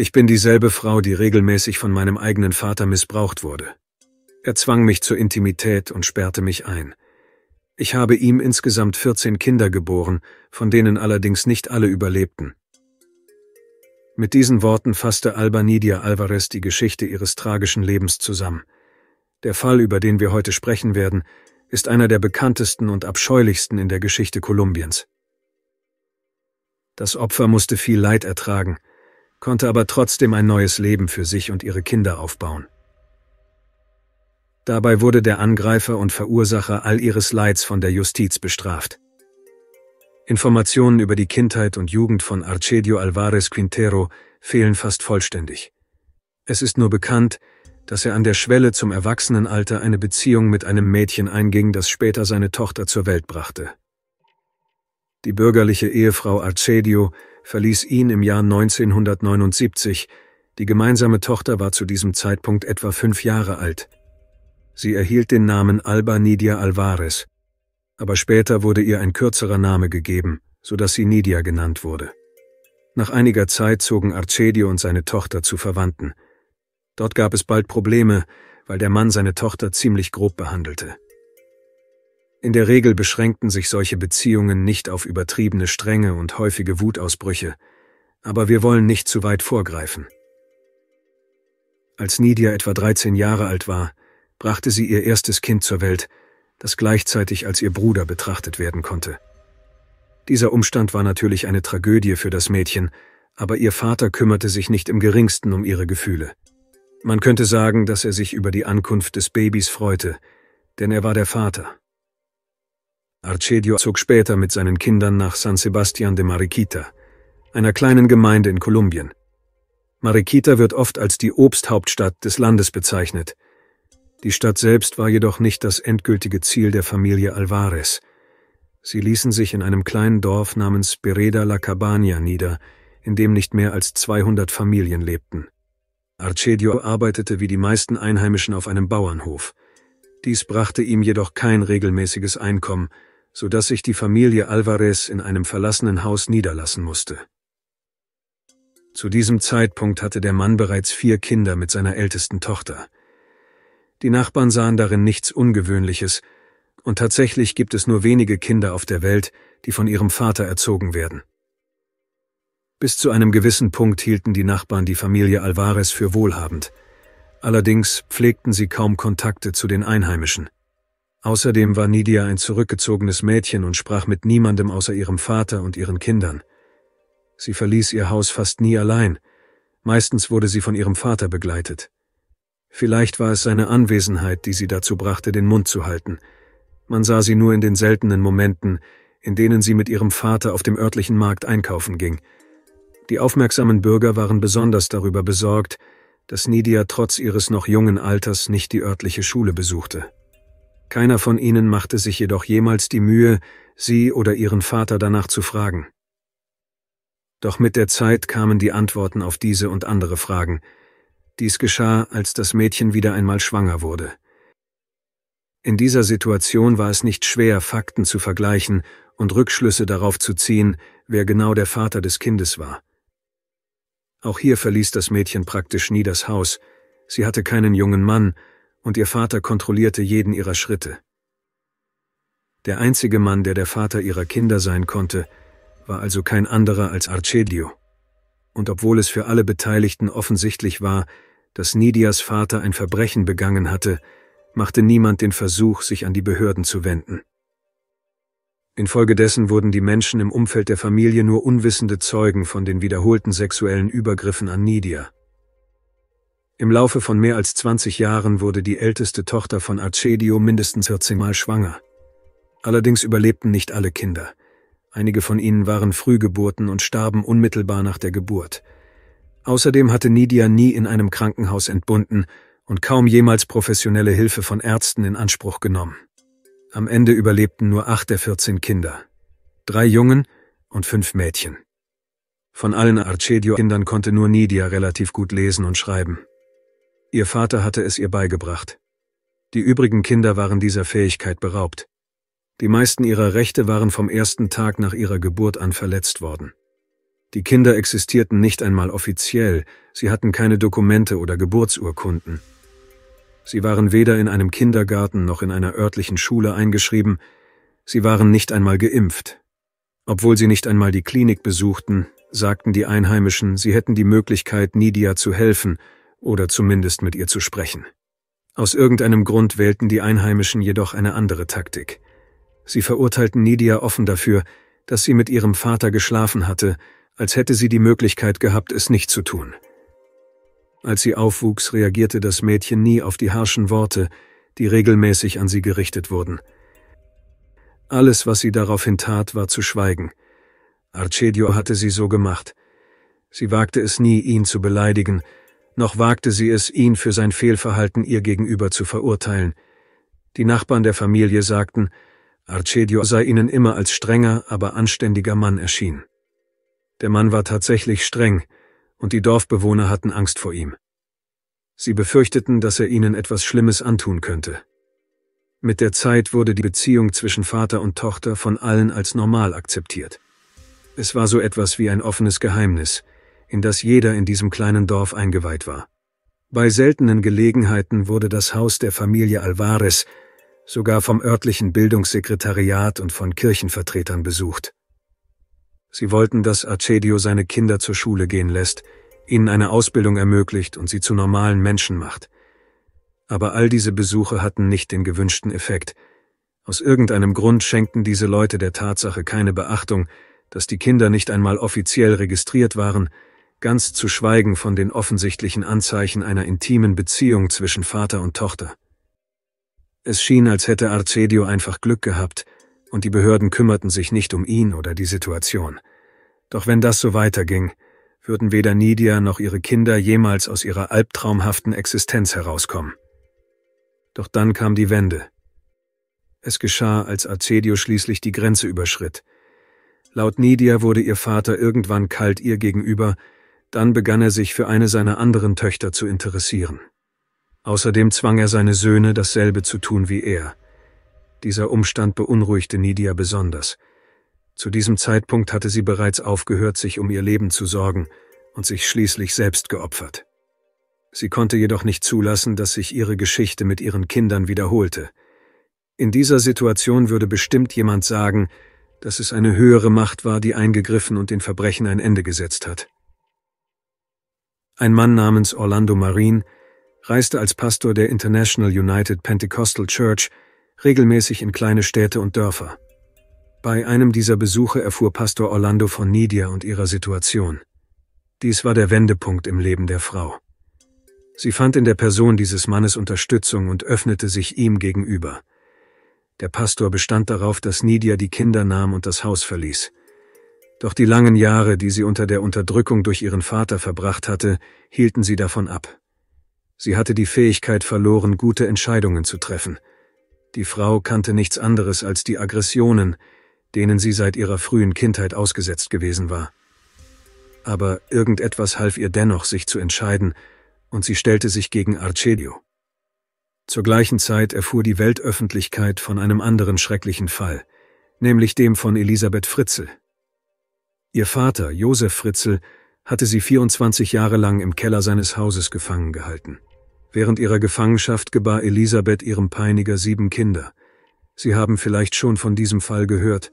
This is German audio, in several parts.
Ich bin dieselbe Frau, die regelmäßig von meinem eigenen Vater missbraucht wurde. Er zwang mich zur Intimität und sperrte mich ein. Ich habe ihm insgesamt 14 Kinder geboren, von denen allerdings nicht alle überlebten. Mit diesen Worten fasste Albanidia Alvarez die Geschichte ihres tragischen Lebens zusammen. Der Fall, über den wir heute sprechen werden, ist einer der bekanntesten und abscheulichsten in der Geschichte Kolumbiens. Das Opfer musste viel Leid ertragen – konnte aber trotzdem ein neues Leben für sich und ihre Kinder aufbauen. Dabei wurde der Angreifer und Verursacher all ihres Leids von der Justiz bestraft. Informationen über die Kindheit und Jugend von Arcedio Alvarez Quintero fehlen fast vollständig. Es ist nur bekannt, dass er an der Schwelle zum Erwachsenenalter eine Beziehung mit einem Mädchen einging, das später seine Tochter zur Welt brachte. Die bürgerliche Ehefrau Arcedio verließ ihn im Jahr 1979. Die gemeinsame Tochter war zu diesem Zeitpunkt etwa fünf Jahre alt. Sie erhielt den Namen Alba Nidia Alvarez, aber später wurde ihr ein kürzerer Name gegeben, sodass sie Nidia genannt wurde. Nach einiger Zeit zogen Arcedio und seine Tochter zu Verwandten. Dort gab es bald Probleme, weil der Mann seine Tochter ziemlich grob behandelte. In der Regel beschränkten sich solche Beziehungen nicht auf übertriebene Strenge und häufige Wutausbrüche, aber wir wollen nicht zu weit vorgreifen. Als Nidia etwa 13 Jahre alt war, brachte sie ihr erstes Kind zur Welt, das gleichzeitig als ihr Bruder betrachtet werden konnte. Dieser Umstand war natürlich eine Tragödie für das Mädchen, aber ihr Vater kümmerte sich nicht im geringsten um ihre Gefühle. Man könnte sagen, dass er sich über die Ankunft des Babys freute, denn er war der Vater Arcedio zog später mit seinen Kindern nach San Sebastian de Mariquita, einer kleinen Gemeinde in Kolumbien. Mariquita wird oft als die Obsthauptstadt des Landes bezeichnet. Die Stadt selbst war jedoch nicht das endgültige Ziel der Familie Alvarez. Sie ließen sich in einem kleinen Dorf namens Bereda la Cabana nieder, in dem nicht mehr als 200 Familien lebten. Arcedio arbeitete wie die meisten Einheimischen auf einem Bauernhof. Dies brachte ihm jedoch kein regelmäßiges Einkommen, so dass sich die Familie Alvarez in einem verlassenen Haus niederlassen musste. Zu diesem Zeitpunkt hatte der Mann bereits vier Kinder mit seiner ältesten Tochter. Die Nachbarn sahen darin nichts Ungewöhnliches, und tatsächlich gibt es nur wenige Kinder auf der Welt, die von ihrem Vater erzogen werden. Bis zu einem gewissen Punkt hielten die Nachbarn die Familie Alvarez für wohlhabend, allerdings pflegten sie kaum Kontakte zu den Einheimischen. Außerdem war Nidia ein zurückgezogenes Mädchen und sprach mit niemandem außer ihrem Vater und ihren Kindern. Sie verließ ihr Haus fast nie allein, meistens wurde sie von ihrem Vater begleitet. Vielleicht war es seine Anwesenheit, die sie dazu brachte, den Mund zu halten. Man sah sie nur in den seltenen Momenten, in denen sie mit ihrem Vater auf dem örtlichen Markt einkaufen ging. Die aufmerksamen Bürger waren besonders darüber besorgt, dass Nidia trotz ihres noch jungen Alters nicht die örtliche Schule besuchte. Keiner von ihnen machte sich jedoch jemals die Mühe, sie oder ihren Vater danach zu fragen. Doch mit der Zeit kamen die Antworten auf diese und andere Fragen. Dies geschah, als das Mädchen wieder einmal schwanger wurde. In dieser Situation war es nicht schwer, Fakten zu vergleichen und Rückschlüsse darauf zu ziehen, wer genau der Vater des Kindes war. Auch hier verließ das Mädchen praktisch nie das Haus, sie hatte keinen jungen Mann, und ihr Vater kontrollierte jeden ihrer Schritte. Der einzige Mann, der der Vater ihrer Kinder sein konnte, war also kein anderer als Arcedio. Und obwohl es für alle Beteiligten offensichtlich war, dass Nidias Vater ein Verbrechen begangen hatte, machte niemand den Versuch, sich an die Behörden zu wenden. Infolgedessen wurden die Menschen im Umfeld der Familie nur unwissende Zeugen von den wiederholten sexuellen Übergriffen an Nidia. Im Laufe von mehr als 20 Jahren wurde die älteste Tochter von Arcedio mindestens 14 Mal schwanger. Allerdings überlebten nicht alle Kinder. Einige von ihnen waren Frühgeburten und starben unmittelbar nach der Geburt. Außerdem hatte Nidia nie in einem Krankenhaus entbunden und kaum jemals professionelle Hilfe von Ärzten in Anspruch genommen. Am Ende überlebten nur acht der 14 Kinder. Drei Jungen und fünf Mädchen. Von allen Arcedio-Kindern konnte nur Nidia relativ gut lesen und schreiben. Ihr Vater hatte es ihr beigebracht. Die übrigen Kinder waren dieser Fähigkeit beraubt. Die meisten ihrer Rechte waren vom ersten Tag nach ihrer Geburt an verletzt worden. Die Kinder existierten nicht einmal offiziell, sie hatten keine Dokumente oder Geburtsurkunden. Sie waren weder in einem Kindergarten noch in einer örtlichen Schule eingeschrieben, sie waren nicht einmal geimpft. Obwohl sie nicht einmal die Klinik besuchten, sagten die Einheimischen, sie hätten die Möglichkeit, Nidia zu helfen, oder zumindest mit ihr zu sprechen. Aus irgendeinem Grund wählten die Einheimischen jedoch eine andere Taktik. Sie verurteilten Nidia offen dafür, dass sie mit ihrem Vater geschlafen hatte, als hätte sie die Möglichkeit gehabt, es nicht zu tun. Als sie aufwuchs, reagierte das Mädchen nie auf die harschen Worte, die regelmäßig an sie gerichtet wurden. Alles, was sie daraufhin tat, war zu schweigen. Arcedio hatte sie so gemacht. Sie wagte es nie, ihn zu beleidigen, noch wagte sie es, ihn für sein Fehlverhalten ihr gegenüber zu verurteilen. Die Nachbarn der Familie sagten, Arcedio sei ihnen immer als strenger, aber anständiger Mann erschienen. Der Mann war tatsächlich streng, und die Dorfbewohner hatten Angst vor ihm. Sie befürchteten, dass er ihnen etwas Schlimmes antun könnte. Mit der Zeit wurde die Beziehung zwischen Vater und Tochter von allen als normal akzeptiert. Es war so etwas wie ein offenes Geheimnis, in das jeder in diesem kleinen Dorf eingeweiht war. Bei seltenen Gelegenheiten wurde das Haus der Familie Alvarez sogar vom örtlichen Bildungssekretariat und von Kirchenvertretern besucht. Sie wollten, dass Arcedio seine Kinder zur Schule gehen lässt, ihnen eine Ausbildung ermöglicht und sie zu normalen Menschen macht. Aber all diese Besuche hatten nicht den gewünschten Effekt. Aus irgendeinem Grund schenkten diese Leute der Tatsache keine Beachtung, dass die Kinder nicht einmal offiziell registriert waren ganz zu schweigen von den offensichtlichen Anzeichen einer intimen Beziehung zwischen Vater und Tochter. Es schien, als hätte Arcedio einfach Glück gehabt, und die Behörden kümmerten sich nicht um ihn oder die Situation. Doch wenn das so weiterging, würden weder Nidia noch ihre Kinder jemals aus ihrer albtraumhaften Existenz herauskommen. Doch dann kam die Wende. Es geschah, als Arcedio schließlich die Grenze überschritt. Laut Nidia wurde ihr Vater irgendwann kalt ihr gegenüber, dann begann er sich für eine seiner anderen Töchter zu interessieren. Außerdem zwang er seine Söhne, dasselbe zu tun wie er. Dieser Umstand beunruhigte Nidia besonders. Zu diesem Zeitpunkt hatte sie bereits aufgehört, sich um ihr Leben zu sorgen und sich schließlich selbst geopfert. Sie konnte jedoch nicht zulassen, dass sich ihre Geschichte mit ihren Kindern wiederholte. In dieser Situation würde bestimmt jemand sagen, dass es eine höhere Macht war, die eingegriffen und den Verbrechen ein Ende gesetzt hat. Ein Mann namens Orlando Marin reiste als Pastor der International United Pentecostal Church regelmäßig in kleine Städte und Dörfer. Bei einem dieser Besuche erfuhr Pastor Orlando von Nidia und ihrer Situation. Dies war der Wendepunkt im Leben der Frau. Sie fand in der Person dieses Mannes Unterstützung und öffnete sich ihm gegenüber. Der Pastor bestand darauf, dass Nidia die Kinder nahm und das Haus verließ. Doch die langen Jahre, die sie unter der Unterdrückung durch ihren Vater verbracht hatte, hielten sie davon ab. Sie hatte die Fähigkeit verloren, gute Entscheidungen zu treffen. Die Frau kannte nichts anderes als die Aggressionen, denen sie seit ihrer frühen Kindheit ausgesetzt gewesen war. Aber irgendetwas half ihr dennoch, sich zu entscheiden, und sie stellte sich gegen Arcedio. Zur gleichen Zeit erfuhr die Weltöffentlichkeit von einem anderen schrecklichen Fall, nämlich dem von Elisabeth Fritzel, Ihr Vater, Josef Fritzl, hatte sie 24 Jahre lang im Keller seines Hauses gefangen gehalten. Während ihrer Gefangenschaft gebar Elisabeth ihrem Peiniger sieben Kinder. Sie haben vielleicht schon von diesem Fall gehört.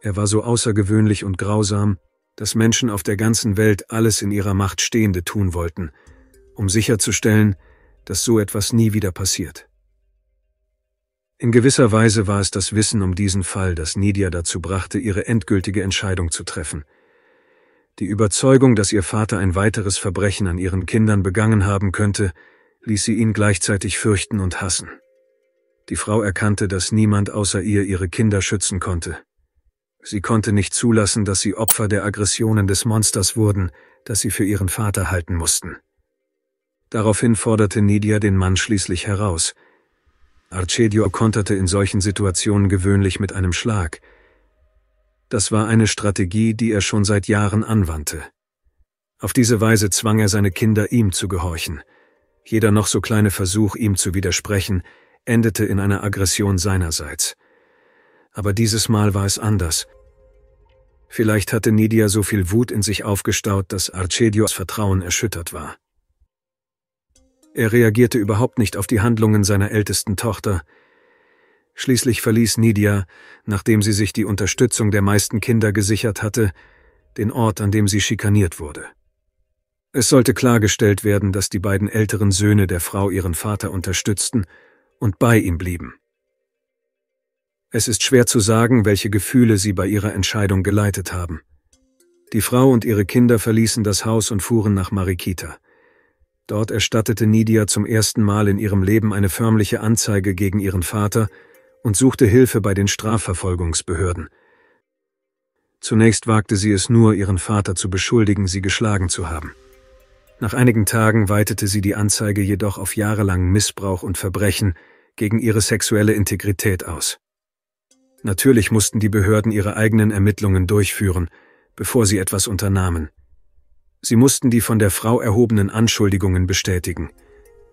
Er war so außergewöhnlich und grausam, dass Menschen auf der ganzen Welt alles in ihrer Macht Stehende tun wollten, um sicherzustellen, dass so etwas nie wieder passiert. In gewisser Weise war es das Wissen um diesen Fall, das Nidia dazu brachte, ihre endgültige Entscheidung zu treffen. Die Überzeugung, dass ihr Vater ein weiteres Verbrechen an ihren Kindern begangen haben könnte, ließ sie ihn gleichzeitig fürchten und hassen. Die Frau erkannte, dass niemand außer ihr ihre Kinder schützen konnte. Sie konnte nicht zulassen, dass sie Opfer der Aggressionen des Monsters wurden, das sie für ihren Vater halten mussten. Daraufhin forderte Nidia den Mann schließlich heraus – Arcedio konterte in solchen Situationen gewöhnlich mit einem Schlag. Das war eine Strategie, die er schon seit Jahren anwandte. Auf diese Weise zwang er seine Kinder, ihm zu gehorchen. Jeder noch so kleine Versuch, ihm zu widersprechen, endete in einer Aggression seinerseits. Aber dieses Mal war es anders. Vielleicht hatte Nidia so viel Wut in sich aufgestaut, dass Arcedios Vertrauen erschüttert war. Er reagierte überhaupt nicht auf die Handlungen seiner ältesten Tochter. Schließlich verließ Nidia, nachdem sie sich die Unterstützung der meisten Kinder gesichert hatte, den Ort, an dem sie schikaniert wurde. Es sollte klargestellt werden, dass die beiden älteren Söhne der Frau ihren Vater unterstützten und bei ihm blieben. Es ist schwer zu sagen, welche Gefühle sie bei ihrer Entscheidung geleitet haben. Die Frau und ihre Kinder verließen das Haus und fuhren nach Marikita. Dort erstattete Nidia zum ersten Mal in ihrem Leben eine förmliche Anzeige gegen ihren Vater und suchte Hilfe bei den Strafverfolgungsbehörden. Zunächst wagte sie es nur, ihren Vater zu beschuldigen, sie geschlagen zu haben. Nach einigen Tagen weitete sie die Anzeige jedoch auf jahrelangen Missbrauch und Verbrechen gegen ihre sexuelle Integrität aus. Natürlich mussten die Behörden ihre eigenen Ermittlungen durchführen, bevor sie etwas unternahmen. Sie mussten die von der Frau erhobenen Anschuldigungen bestätigen.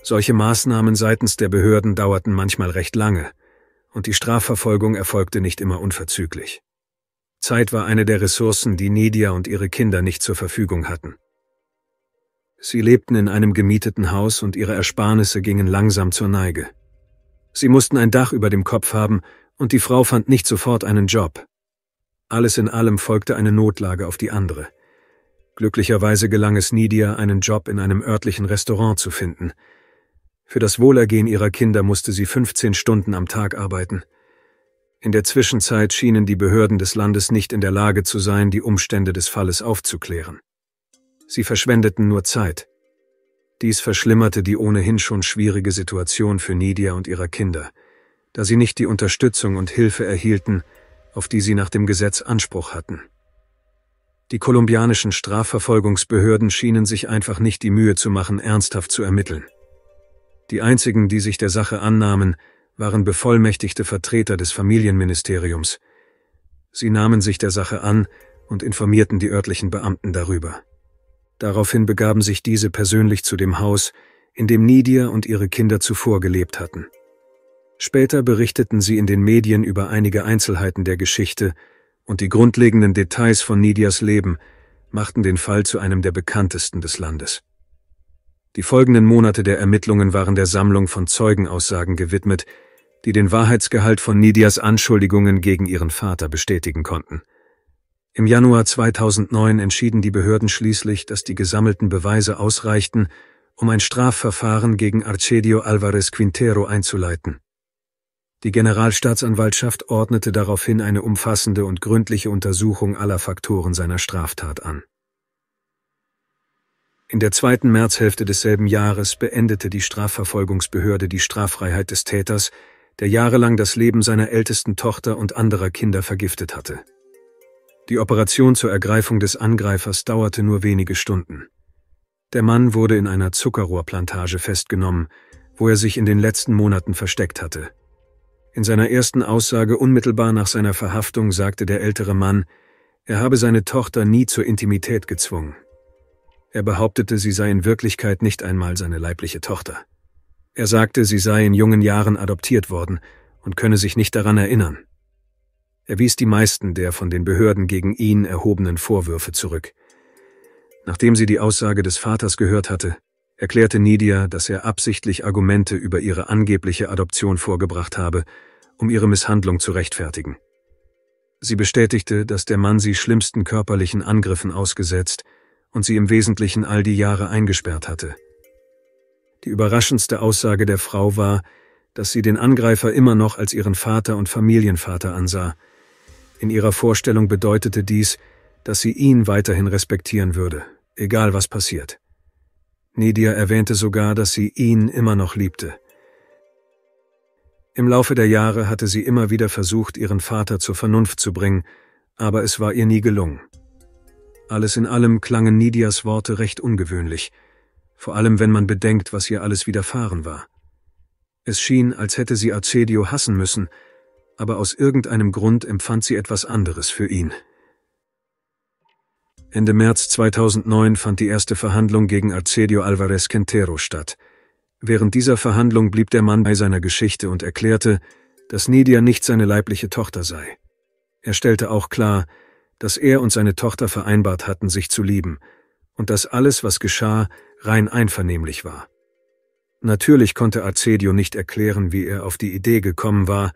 Solche Maßnahmen seitens der Behörden dauerten manchmal recht lange, und die Strafverfolgung erfolgte nicht immer unverzüglich. Zeit war eine der Ressourcen, die Nidia und ihre Kinder nicht zur Verfügung hatten. Sie lebten in einem gemieteten Haus und ihre Ersparnisse gingen langsam zur Neige. Sie mussten ein Dach über dem Kopf haben und die Frau fand nicht sofort einen Job. Alles in allem folgte eine Notlage auf die andere – Glücklicherweise gelang es Nidia, einen Job in einem örtlichen Restaurant zu finden. Für das Wohlergehen ihrer Kinder musste sie 15 Stunden am Tag arbeiten. In der Zwischenzeit schienen die Behörden des Landes nicht in der Lage zu sein, die Umstände des Falles aufzuklären. Sie verschwendeten nur Zeit. Dies verschlimmerte die ohnehin schon schwierige Situation für Nidia und ihrer Kinder, da sie nicht die Unterstützung und Hilfe erhielten, auf die sie nach dem Gesetz Anspruch hatten. Die kolumbianischen Strafverfolgungsbehörden schienen sich einfach nicht die Mühe zu machen, ernsthaft zu ermitteln. Die einzigen, die sich der Sache annahmen, waren bevollmächtigte Vertreter des Familienministeriums. Sie nahmen sich der Sache an und informierten die örtlichen Beamten darüber. Daraufhin begaben sich diese persönlich zu dem Haus, in dem Nidia und ihre Kinder zuvor gelebt hatten. Später berichteten sie in den Medien über einige Einzelheiten der Geschichte und die grundlegenden Details von Nidias Leben machten den Fall zu einem der bekanntesten des Landes. Die folgenden Monate der Ermittlungen waren der Sammlung von Zeugenaussagen gewidmet, die den Wahrheitsgehalt von Nidias Anschuldigungen gegen ihren Vater bestätigen konnten. Im Januar 2009 entschieden die Behörden schließlich, dass die gesammelten Beweise ausreichten, um ein Strafverfahren gegen Arcedio Alvarez Quintero einzuleiten. Die Generalstaatsanwaltschaft ordnete daraufhin eine umfassende und gründliche Untersuchung aller Faktoren seiner Straftat an. In der zweiten Märzhälfte desselben Jahres beendete die Strafverfolgungsbehörde die Straffreiheit des Täters, der jahrelang das Leben seiner ältesten Tochter und anderer Kinder vergiftet hatte. Die Operation zur Ergreifung des Angreifers dauerte nur wenige Stunden. Der Mann wurde in einer Zuckerrohrplantage festgenommen, wo er sich in den letzten Monaten versteckt hatte. In seiner ersten Aussage unmittelbar nach seiner Verhaftung sagte der ältere Mann, er habe seine Tochter nie zur Intimität gezwungen. Er behauptete, sie sei in Wirklichkeit nicht einmal seine leibliche Tochter. Er sagte, sie sei in jungen Jahren adoptiert worden und könne sich nicht daran erinnern. Er wies die meisten der von den Behörden gegen ihn erhobenen Vorwürfe zurück. Nachdem sie die Aussage des Vaters gehört hatte, erklärte Nidia, dass er absichtlich Argumente über ihre angebliche Adoption vorgebracht habe, um ihre Misshandlung zu rechtfertigen. Sie bestätigte, dass der Mann sie schlimmsten körperlichen Angriffen ausgesetzt und sie im Wesentlichen all die Jahre eingesperrt hatte. Die überraschendste Aussage der Frau war, dass sie den Angreifer immer noch als ihren Vater und Familienvater ansah. In ihrer Vorstellung bedeutete dies, dass sie ihn weiterhin respektieren würde, egal was passiert. Nidia erwähnte sogar, dass sie ihn immer noch liebte. Im Laufe der Jahre hatte sie immer wieder versucht, ihren Vater zur Vernunft zu bringen, aber es war ihr nie gelungen. Alles in allem klangen Nidias Worte recht ungewöhnlich, vor allem wenn man bedenkt, was ihr alles widerfahren war. Es schien, als hätte sie Arcedio hassen müssen, aber aus irgendeinem Grund empfand sie etwas anderes für ihn. Ende März 2009 fand die erste Verhandlung gegen Arcedio Alvarez Quintero statt. Während dieser Verhandlung blieb der Mann bei seiner Geschichte und erklärte, dass Nidia nicht seine leibliche Tochter sei. Er stellte auch klar, dass er und seine Tochter vereinbart hatten, sich zu lieben, und dass alles, was geschah, rein einvernehmlich war. Natürlich konnte Arcedio nicht erklären, wie er auf die Idee gekommen war,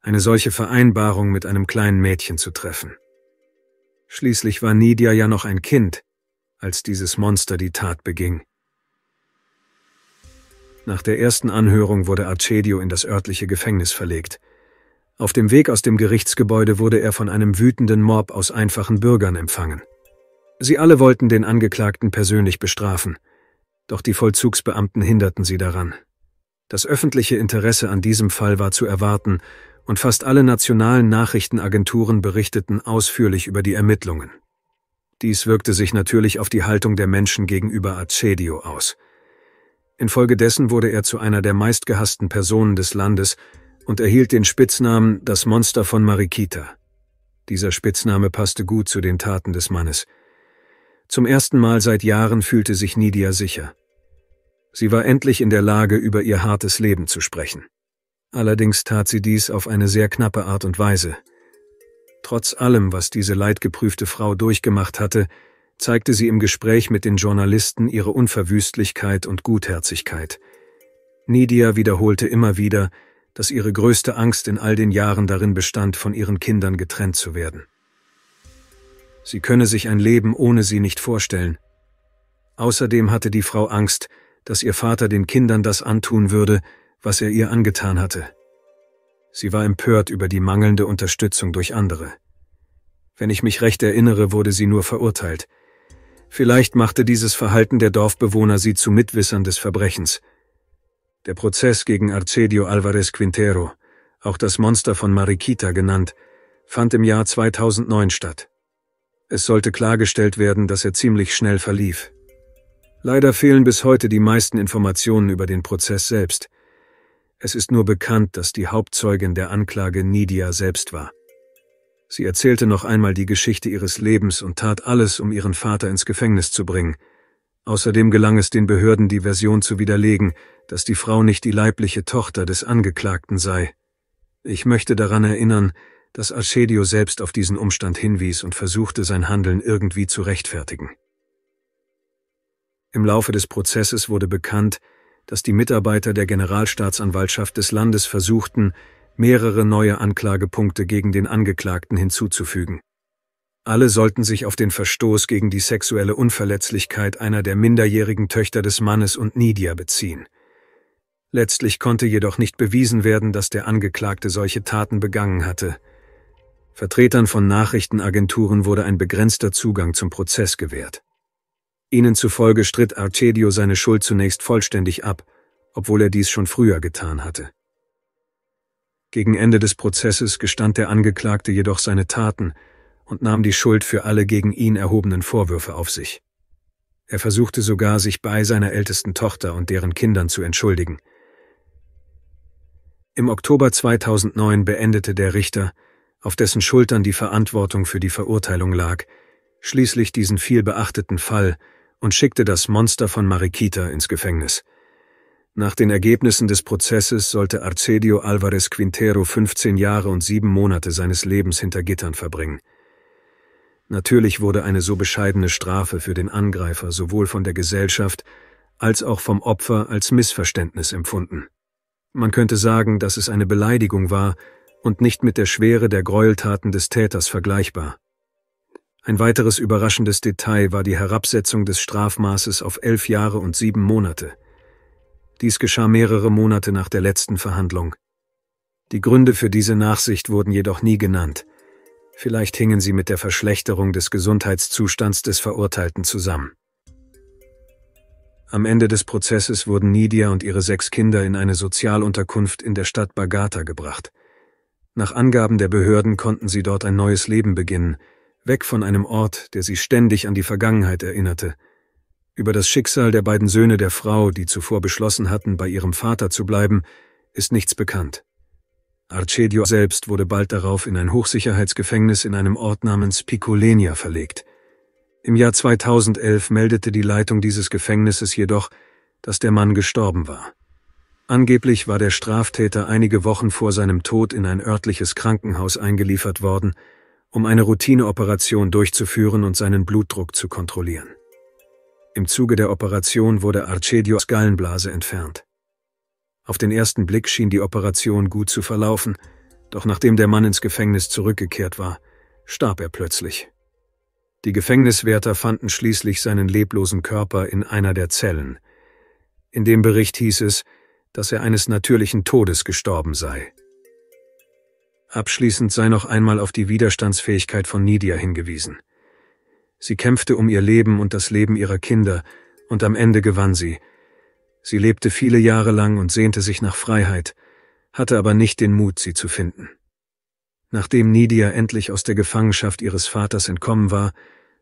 eine solche Vereinbarung mit einem kleinen Mädchen zu treffen. Schließlich war Nidia ja noch ein Kind, als dieses Monster die Tat beging. Nach der ersten Anhörung wurde Arcedio in das örtliche Gefängnis verlegt. Auf dem Weg aus dem Gerichtsgebäude wurde er von einem wütenden Mob aus einfachen Bürgern empfangen. Sie alle wollten den Angeklagten persönlich bestrafen, doch die Vollzugsbeamten hinderten sie daran. Das öffentliche Interesse an diesem Fall war zu erwarten, und fast alle nationalen Nachrichtenagenturen berichteten ausführlich über die Ermittlungen. Dies wirkte sich natürlich auf die Haltung der Menschen gegenüber Acedio aus. Infolgedessen wurde er zu einer der meistgehassten Personen des Landes und erhielt den Spitznamen das Monster von Marikita. Dieser Spitzname passte gut zu den Taten des Mannes. Zum ersten Mal seit Jahren fühlte sich Nidia sicher. Sie war endlich in der Lage, über ihr hartes Leben zu sprechen. Allerdings tat sie dies auf eine sehr knappe Art und Weise. Trotz allem, was diese leidgeprüfte Frau durchgemacht hatte, zeigte sie im Gespräch mit den Journalisten ihre Unverwüstlichkeit und Gutherzigkeit. Nidia wiederholte immer wieder, dass ihre größte Angst in all den Jahren darin bestand, von ihren Kindern getrennt zu werden. Sie könne sich ein Leben ohne sie nicht vorstellen. Außerdem hatte die Frau Angst, dass ihr Vater den Kindern das antun würde, was er ihr angetan hatte. Sie war empört über die mangelnde Unterstützung durch andere. Wenn ich mich recht erinnere, wurde sie nur verurteilt. Vielleicht machte dieses Verhalten der Dorfbewohner sie zu Mitwissern des Verbrechens. Der Prozess gegen Arcedio Alvarez Quintero, auch das Monster von Mariquita genannt, fand im Jahr 2009 statt. Es sollte klargestellt werden, dass er ziemlich schnell verlief. Leider fehlen bis heute die meisten Informationen über den Prozess selbst – es ist nur bekannt, dass die Hauptzeugin der Anklage Nidia selbst war. Sie erzählte noch einmal die Geschichte ihres Lebens und tat alles, um ihren Vater ins Gefängnis zu bringen. Außerdem gelang es den Behörden, die Version zu widerlegen, dass die Frau nicht die leibliche Tochter des Angeklagten sei. Ich möchte daran erinnern, dass Arcedio selbst auf diesen Umstand hinwies und versuchte, sein Handeln irgendwie zu rechtfertigen. Im Laufe des Prozesses wurde bekannt, dass die Mitarbeiter der Generalstaatsanwaltschaft des Landes versuchten, mehrere neue Anklagepunkte gegen den Angeklagten hinzuzufügen. Alle sollten sich auf den Verstoß gegen die sexuelle Unverletzlichkeit einer der minderjährigen Töchter des Mannes und Nidia beziehen. Letztlich konnte jedoch nicht bewiesen werden, dass der Angeklagte solche Taten begangen hatte. Vertretern von Nachrichtenagenturen wurde ein begrenzter Zugang zum Prozess gewährt. Ihnen zufolge stritt Arcedio seine Schuld zunächst vollständig ab, obwohl er dies schon früher getan hatte. Gegen Ende des Prozesses gestand der Angeklagte jedoch seine Taten und nahm die Schuld für alle gegen ihn erhobenen Vorwürfe auf sich. Er versuchte sogar, sich bei seiner ältesten Tochter und deren Kindern zu entschuldigen. Im Oktober 2009 beendete der Richter, auf dessen Schultern die Verantwortung für die Verurteilung lag, schließlich diesen vielbeachteten Fall, und schickte das Monster von Mariquita ins Gefängnis. Nach den Ergebnissen des Prozesses sollte Arcedio Alvarez Quintero 15 Jahre und sieben Monate seines Lebens hinter Gittern verbringen. Natürlich wurde eine so bescheidene Strafe für den Angreifer sowohl von der Gesellschaft als auch vom Opfer als Missverständnis empfunden. Man könnte sagen, dass es eine Beleidigung war und nicht mit der Schwere der Gräueltaten des Täters vergleichbar. Ein weiteres überraschendes Detail war die Herabsetzung des Strafmaßes auf elf Jahre und sieben Monate. Dies geschah mehrere Monate nach der letzten Verhandlung. Die Gründe für diese Nachsicht wurden jedoch nie genannt. Vielleicht hingen sie mit der Verschlechterung des Gesundheitszustands des Verurteilten zusammen. Am Ende des Prozesses wurden Nidia und ihre sechs Kinder in eine Sozialunterkunft in der Stadt Bagata gebracht. Nach Angaben der Behörden konnten sie dort ein neues Leben beginnen – weg von einem Ort, der sie ständig an die Vergangenheit erinnerte, über das Schicksal der beiden Söhne der Frau, die zuvor beschlossen hatten, bei ihrem Vater zu bleiben, ist nichts bekannt. Arcedio selbst wurde bald darauf in ein Hochsicherheitsgefängnis in einem Ort namens Piccolenia verlegt. Im Jahr 2011 meldete die Leitung dieses Gefängnisses jedoch, dass der Mann gestorben war. Angeblich war der Straftäter einige Wochen vor seinem Tod in ein örtliches Krankenhaus eingeliefert worden, um eine Routineoperation durchzuführen und seinen Blutdruck zu kontrollieren. Im Zuge der Operation wurde Arcedios Gallenblase entfernt. Auf den ersten Blick schien die Operation gut zu verlaufen, doch nachdem der Mann ins Gefängnis zurückgekehrt war, starb er plötzlich. Die Gefängniswärter fanden schließlich seinen leblosen Körper in einer der Zellen. In dem Bericht hieß es, dass er eines natürlichen Todes gestorben sei. Abschließend sei noch einmal auf die Widerstandsfähigkeit von Nidia hingewiesen. Sie kämpfte um ihr Leben und das Leben ihrer Kinder, und am Ende gewann sie. Sie lebte viele Jahre lang und sehnte sich nach Freiheit, hatte aber nicht den Mut, sie zu finden. Nachdem Nidia endlich aus der Gefangenschaft ihres Vaters entkommen war,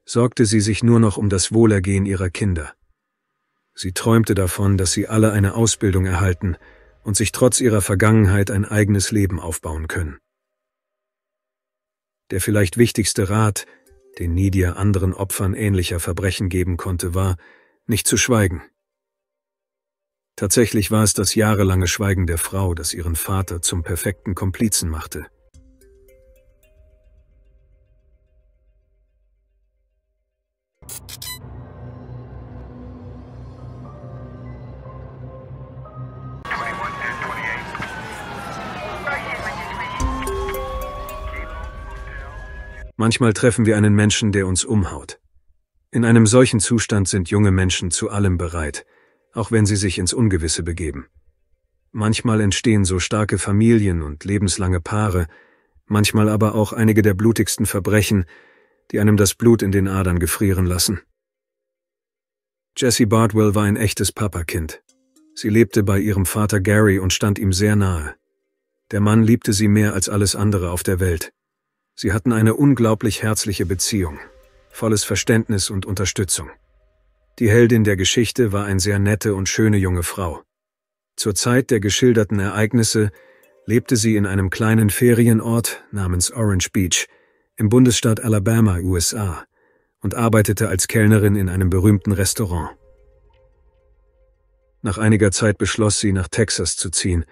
sorgte sie sich nur noch um das Wohlergehen ihrer Kinder. Sie träumte davon, dass sie alle eine Ausbildung erhalten und sich trotz ihrer Vergangenheit ein eigenes Leben aufbauen können. Der vielleicht wichtigste Rat, den Nidia anderen Opfern ähnlicher Verbrechen geben konnte, war, nicht zu schweigen. Tatsächlich war es das jahrelange Schweigen der Frau, das ihren Vater zum perfekten Komplizen machte. you Manchmal treffen wir einen Menschen, der uns umhaut. In einem solchen Zustand sind junge Menschen zu allem bereit, auch wenn sie sich ins Ungewisse begeben. Manchmal entstehen so starke Familien und lebenslange Paare, manchmal aber auch einige der blutigsten Verbrechen, die einem das Blut in den Adern gefrieren lassen. Jesse Bardwell war ein echtes Papakind. Sie lebte bei ihrem Vater Gary und stand ihm sehr nahe. Der Mann liebte sie mehr als alles andere auf der Welt. Sie hatten eine unglaublich herzliche Beziehung, volles Verständnis und Unterstützung. Die Heldin der Geschichte war eine sehr nette und schöne junge Frau. Zur Zeit der geschilderten Ereignisse lebte sie in einem kleinen Ferienort namens Orange Beach im Bundesstaat Alabama, USA, und arbeitete als Kellnerin in einem berühmten Restaurant. Nach einiger Zeit beschloss sie, nach Texas zu ziehen.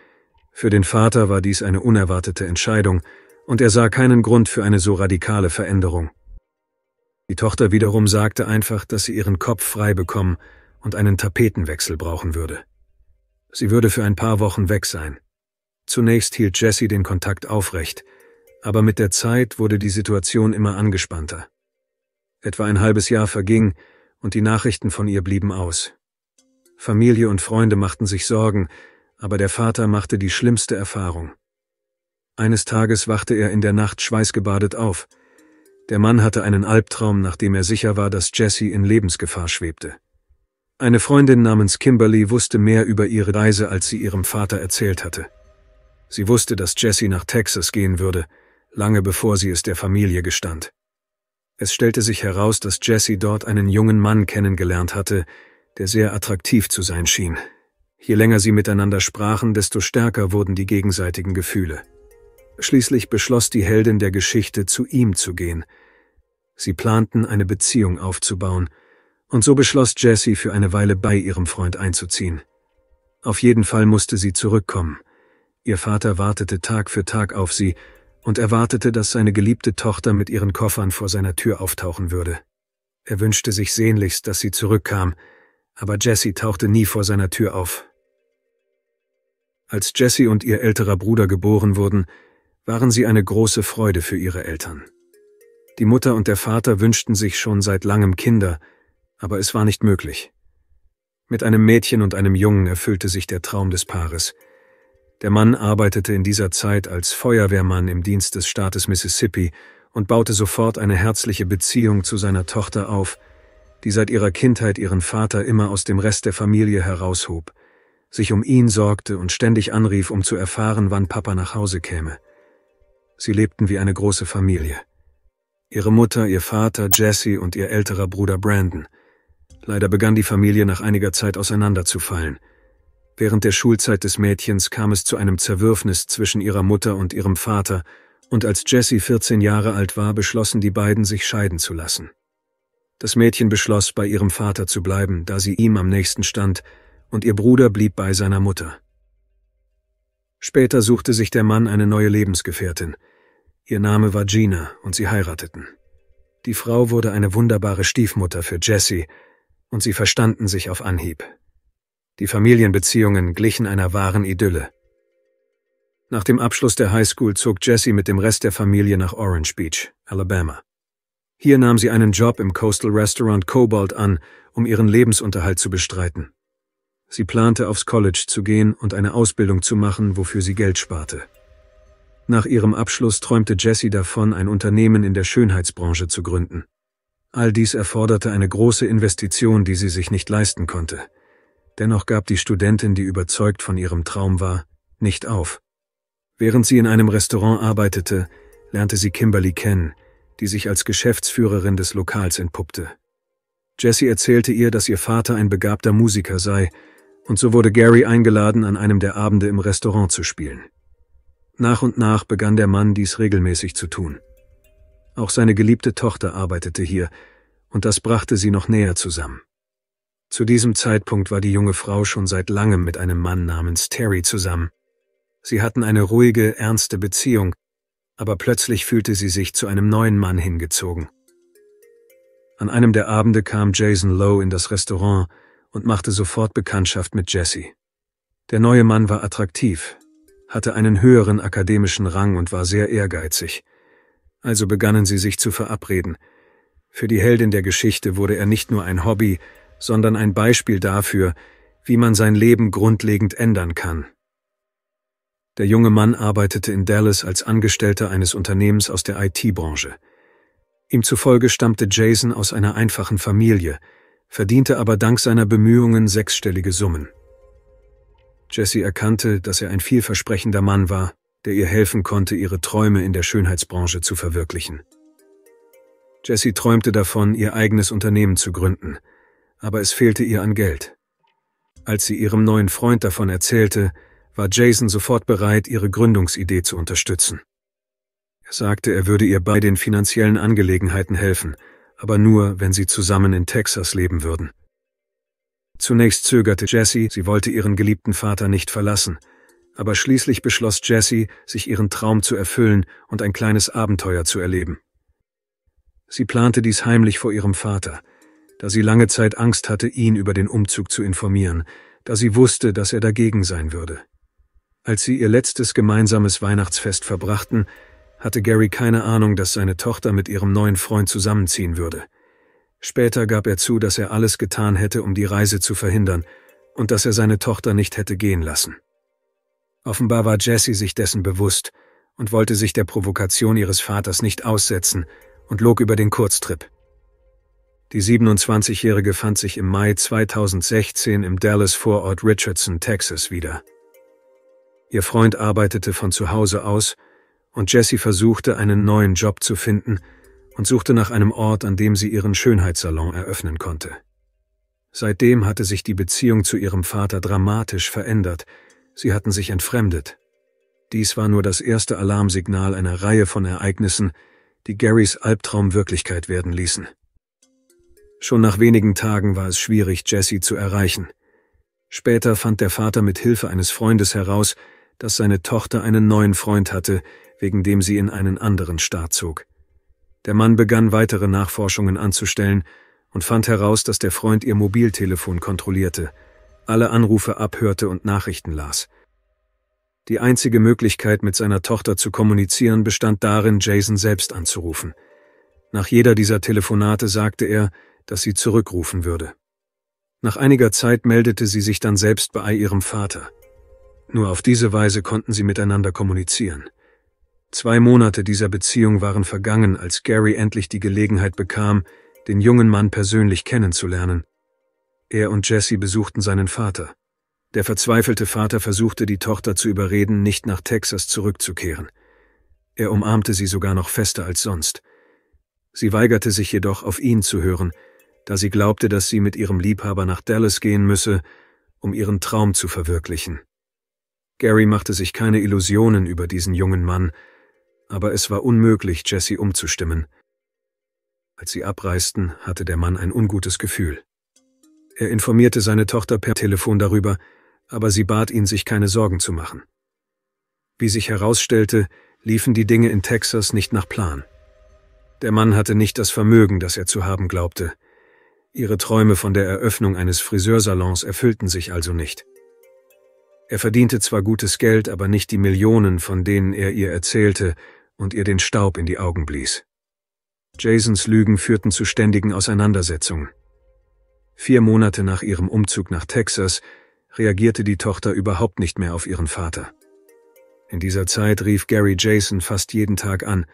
Für den Vater war dies eine unerwartete Entscheidung, und er sah keinen Grund für eine so radikale Veränderung. Die Tochter wiederum sagte einfach, dass sie ihren Kopf frei bekommen und einen Tapetenwechsel brauchen würde. Sie würde für ein paar Wochen weg sein. Zunächst hielt Jesse den Kontakt aufrecht, aber mit der Zeit wurde die Situation immer angespannter. Etwa ein halbes Jahr verging und die Nachrichten von ihr blieben aus. Familie und Freunde machten sich Sorgen, aber der Vater machte die schlimmste Erfahrung. Eines Tages wachte er in der Nacht schweißgebadet auf. Der Mann hatte einen Albtraum, nachdem er sicher war, dass Jesse in Lebensgefahr schwebte. Eine Freundin namens Kimberly wusste mehr über ihre Reise, als sie ihrem Vater erzählt hatte. Sie wusste, dass Jesse nach Texas gehen würde, lange bevor sie es der Familie gestand. Es stellte sich heraus, dass Jesse dort einen jungen Mann kennengelernt hatte, der sehr attraktiv zu sein schien. Je länger sie miteinander sprachen, desto stärker wurden die gegenseitigen Gefühle. Schließlich beschloss die Heldin der Geschichte, zu ihm zu gehen. Sie planten, eine Beziehung aufzubauen, und so beschloss Jessie, für eine Weile bei ihrem Freund einzuziehen. Auf jeden Fall musste sie zurückkommen. Ihr Vater wartete Tag für Tag auf sie und erwartete, dass seine geliebte Tochter mit ihren Koffern vor seiner Tür auftauchen würde. Er wünschte sich sehnlichst, dass sie zurückkam, aber Jessie tauchte nie vor seiner Tür auf. Als Jessie und ihr älterer Bruder geboren wurden, waren sie eine große Freude für ihre Eltern. Die Mutter und der Vater wünschten sich schon seit langem Kinder, aber es war nicht möglich. Mit einem Mädchen und einem Jungen erfüllte sich der Traum des Paares. Der Mann arbeitete in dieser Zeit als Feuerwehrmann im Dienst des Staates Mississippi und baute sofort eine herzliche Beziehung zu seiner Tochter auf, die seit ihrer Kindheit ihren Vater immer aus dem Rest der Familie heraushob, sich um ihn sorgte und ständig anrief, um zu erfahren, wann Papa nach Hause käme. Sie lebten wie eine große Familie. Ihre Mutter, ihr Vater, Jesse und ihr älterer Bruder Brandon. Leider begann die Familie nach einiger Zeit auseinanderzufallen. Während der Schulzeit des Mädchens kam es zu einem Zerwürfnis zwischen ihrer Mutter und ihrem Vater, und als Jesse 14 Jahre alt war, beschlossen die beiden, sich scheiden zu lassen. Das Mädchen beschloss, bei ihrem Vater zu bleiben, da sie ihm am nächsten stand, und ihr Bruder blieb bei seiner Mutter. Später suchte sich der Mann eine neue Lebensgefährtin. Ihr Name war Gina und sie heirateten. Die Frau wurde eine wunderbare Stiefmutter für Jesse und sie verstanden sich auf Anhieb. Die Familienbeziehungen glichen einer wahren Idylle. Nach dem Abschluss der Highschool zog Jesse mit dem Rest der Familie nach Orange Beach, Alabama. Hier nahm sie einen Job im Coastal Restaurant Cobalt an, um ihren Lebensunterhalt zu bestreiten. Sie plante, aufs College zu gehen und eine Ausbildung zu machen, wofür sie Geld sparte. Nach ihrem Abschluss träumte Jessie davon, ein Unternehmen in der Schönheitsbranche zu gründen. All dies erforderte eine große Investition, die sie sich nicht leisten konnte. Dennoch gab die Studentin, die überzeugt von ihrem Traum war, nicht auf. Während sie in einem Restaurant arbeitete, lernte sie Kimberly kennen, die sich als Geschäftsführerin des Lokals entpuppte. Jessie erzählte ihr, dass ihr Vater ein begabter Musiker sei und so wurde Gary eingeladen, an einem der Abende im Restaurant zu spielen. Nach und nach begann der Mann dies regelmäßig zu tun. Auch seine geliebte Tochter arbeitete hier, und das brachte sie noch näher zusammen. Zu diesem Zeitpunkt war die junge Frau schon seit langem mit einem Mann namens Terry zusammen. Sie hatten eine ruhige, ernste Beziehung, aber plötzlich fühlte sie sich zu einem neuen Mann hingezogen. An einem der Abende kam Jason Lowe in das Restaurant, und machte sofort Bekanntschaft mit Jesse. Der neue Mann war attraktiv, hatte einen höheren akademischen Rang und war sehr ehrgeizig. Also begannen sie sich zu verabreden. Für die Heldin der Geschichte wurde er nicht nur ein Hobby, sondern ein Beispiel dafür, wie man sein Leben grundlegend ändern kann. Der junge Mann arbeitete in Dallas als Angestellter eines Unternehmens aus der IT-Branche. Ihm zufolge stammte Jason aus einer einfachen Familie – verdiente aber dank seiner Bemühungen sechsstellige Summen. Jesse erkannte, dass er ein vielversprechender Mann war, der ihr helfen konnte, ihre Träume in der Schönheitsbranche zu verwirklichen. Jesse träumte davon, ihr eigenes Unternehmen zu gründen, aber es fehlte ihr an Geld. Als sie ihrem neuen Freund davon erzählte, war Jason sofort bereit, ihre Gründungsidee zu unterstützen. Er sagte, er würde ihr bei den finanziellen Angelegenheiten helfen, aber nur, wenn sie zusammen in Texas leben würden. Zunächst zögerte Jessie, sie wollte ihren geliebten Vater nicht verlassen, aber schließlich beschloss Jessie, sich ihren Traum zu erfüllen und ein kleines Abenteuer zu erleben. Sie plante dies heimlich vor ihrem Vater, da sie lange Zeit Angst hatte, ihn über den Umzug zu informieren, da sie wusste, dass er dagegen sein würde. Als sie ihr letztes gemeinsames Weihnachtsfest verbrachten, hatte Gary keine Ahnung, dass seine Tochter mit ihrem neuen Freund zusammenziehen würde. Später gab er zu, dass er alles getan hätte, um die Reise zu verhindern und dass er seine Tochter nicht hätte gehen lassen. Offenbar war Jessie sich dessen bewusst und wollte sich der Provokation ihres Vaters nicht aussetzen und log über den Kurztrip. Die 27-Jährige fand sich im Mai 2016 im Dallas-Vorort Richardson, Texas wieder. Ihr Freund arbeitete von zu Hause aus und Jessie versuchte, einen neuen Job zu finden und suchte nach einem Ort, an dem sie ihren Schönheitssalon eröffnen konnte. Seitdem hatte sich die Beziehung zu ihrem Vater dramatisch verändert, sie hatten sich entfremdet. Dies war nur das erste Alarmsignal einer Reihe von Ereignissen, die Garys Albtraum Wirklichkeit werden ließen. Schon nach wenigen Tagen war es schwierig, Jessie zu erreichen. Später fand der Vater mit Hilfe eines Freundes heraus, dass seine Tochter einen neuen Freund hatte, wegen dem sie in einen anderen Staat zog. Der Mann begann weitere Nachforschungen anzustellen und fand heraus, dass der Freund ihr Mobiltelefon kontrollierte, alle Anrufe abhörte und Nachrichten las. Die einzige Möglichkeit, mit seiner Tochter zu kommunizieren, bestand darin, Jason selbst anzurufen. Nach jeder dieser Telefonate sagte er, dass sie zurückrufen würde. Nach einiger Zeit meldete sie sich dann selbst bei ihrem Vater. Nur auf diese Weise konnten sie miteinander kommunizieren. Zwei Monate dieser Beziehung waren vergangen, als Gary endlich die Gelegenheit bekam, den jungen Mann persönlich kennenzulernen. Er und Jesse besuchten seinen Vater. Der verzweifelte Vater versuchte die Tochter zu überreden, nicht nach Texas zurückzukehren. Er umarmte sie sogar noch fester als sonst. Sie weigerte sich jedoch, auf ihn zu hören, da sie glaubte, dass sie mit ihrem Liebhaber nach Dallas gehen müsse, um ihren Traum zu verwirklichen. Gary machte sich keine Illusionen über diesen jungen Mann, aber es war unmöglich, Jesse umzustimmen. Als sie abreisten, hatte der Mann ein ungutes Gefühl. Er informierte seine Tochter per Telefon darüber, aber sie bat ihn, sich keine Sorgen zu machen. Wie sich herausstellte, liefen die Dinge in Texas nicht nach Plan. Der Mann hatte nicht das Vermögen, das er zu haben glaubte. Ihre Träume von der Eröffnung eines Friseursalons erfüllten sich also nicht. Er verdiente zwar gutes Geld, aber nicht die Millionen, von denen er ihr erzählte und ihr den Staub in die Augen blies. Jasons Lügen führten zu ständigen Auseinandersetzungen. Vier Monate nach ihrem Umzug nach Texas reagierte die Tochter überhaupt nicht mehr auf ihren Vater. In dieser Zeit rief Gary Jason fast jeden Tag an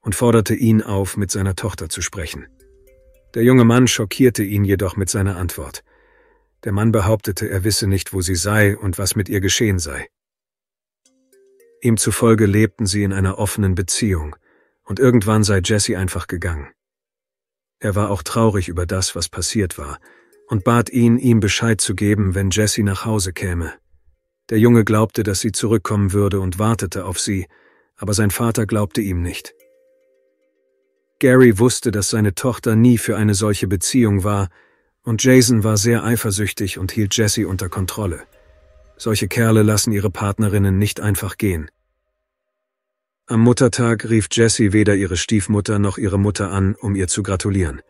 und forderte ihn auf, mit seiner Tochter zu sprechen. Der junge Mann schockierte ihn jedoch mit seiner Antwort. Der Mann behauptete, er wisse nicht, wo sie sei und was mit ihr geschehen sei. Ihm zufolge lebten sie in einer offenen Beziehung, und irgendwann sei Jesse einfach gegangen. Er war auch traurig über das, was passiert war, und bat ihn, ihm Bescheid zu geben, wenn Jesse nach Hause käme. Der Junge glaubte, dass sie zurückkommen würde und wartete auf sie, aber sein Vater glaubte ihm nicht. Gary wusste, dass seine Tochter nie für eine solche Beziehung war, und Jason war sehr eifersüchtig und hielt Jesse unter Kontrolle. Solche Kerle lassen ihre Partnerinnen nicht einfach gehen. Am Muttertag rief Jessie weder ihre Stiefmutter noch ihre Mutter an, um ihr zu gratulieren.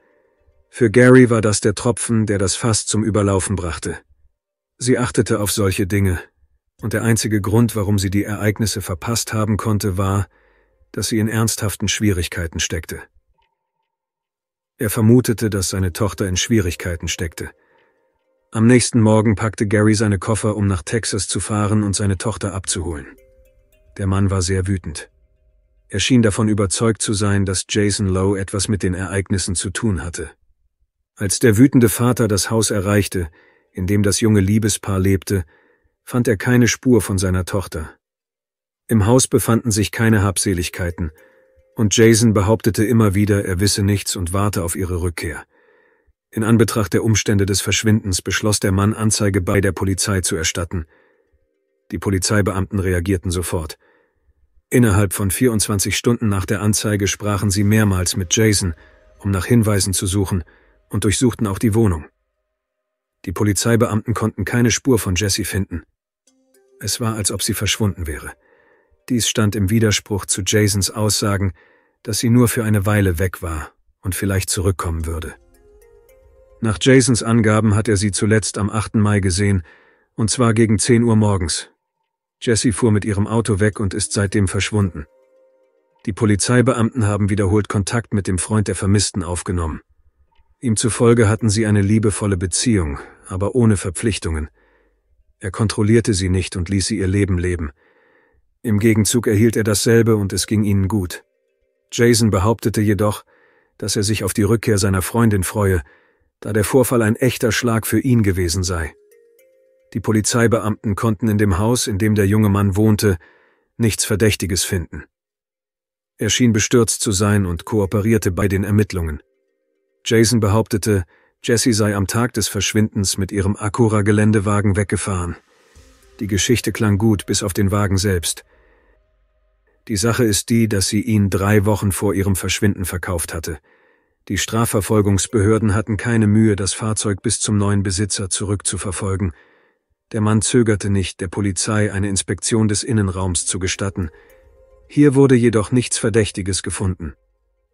Für Gary war das der Tropfen, der das Fass zum Überlaufen brachte. Sie achtete auf solche Dinge, und der einzige Grund, warum sie die Ereignisse verpasst haben konnte, war, dass sie in ernsthaften Schwierigkeiten steckte. Er vermutete, dass seine Tochter in Schwierigkeiten steckte – am nächsten Morgen packte Gary seine Koffer, um nach Texas zu fahren und seine Tochter abzuholen. Der Mann war sehr wütend. Er schien davon überzeugt zu sein, dass Jason Lowe etwas mit den Ereignissen zu tun hatte. Als der wütende Vater das Haus erreichte, in dem das junge Liebespaar lebte, fand er keine Spur von seiner Tochter. Im Haus befanden sich keine Habseligkeiten, und Jason behauptete immer wieder, er wisse nichts und warte auf ihre Rückkehr. In Anbetracht der Umstände des Verschwindens beschloss der Mann, Anzeige bei der Polizei zu erstatten. Die Polizeibeamten reagierten sofort. Innerhalb von 24 Stunden nach der Anzeige sprachen sie mehrmals mit Jason, um nach Hinweisen zu suchen, und durchsuchten auch die Wohnung. Die Polizeibeamten konnten keine Spur von Jesse finden. Es war, als ob sie verschwunden wäre. Dies stand im Widerspruch zu Jasons Aussagen, dass sie nur für eine Weile weg war und vielleicht zurückkommen würde. Nach Jasons Angaben hat er sie zuletzt am 8. Mai gesehen, und zwar gegen 10 Uhr morgens. Jesse fuhr mit ihrem Auto weg und ist seitdem verschwunden. Die Polizeibeamten haben wiederholt Kontakt mit dem Freund der Vermissten aufgenommen. Ihm zufolge hatten sie eine liebevolle Beziehung, aber ohne Verpflichtungen. Er kontrollierte sie nicht und ließ sie ihr Leben leben. Im Gegenzug erhielt er dasselbe und es ging ihnen gut. Jason behauptete jedoch, dass er sich auf die Rückkehr seiner Freundin freue, da der Vorfall ein echter Schlag für ihn gewesen sei. Die Polizeibeamten konnten in dem Haus, in dem der junge Mann wohnte, nichts Verdächtiges finden. Er schien bestürzt zu sein und kooperierte bei den Ermittlungen. Jason behauptete, Jesse sei am Tag des Verschwindens mit ihrem Acura-Geländewagen weggefahren. Die Geschichte klang gut, bis auf den Wagen selbst. Die Sache ist die, dass sie ihn drei Wochen vor ihrem Verschwinden verkauft hatte – die Strafverfolgungsbehörden hatten keine Mühe, das Fahrzeug bis zum neuen Besitzer zurückzuverfolgen. Der Mann zögerte nicht, der Polizei eine Inspektion des Innenraums zu gestatten. Hier wurde jedoch nichts Verdächtiges gefunden.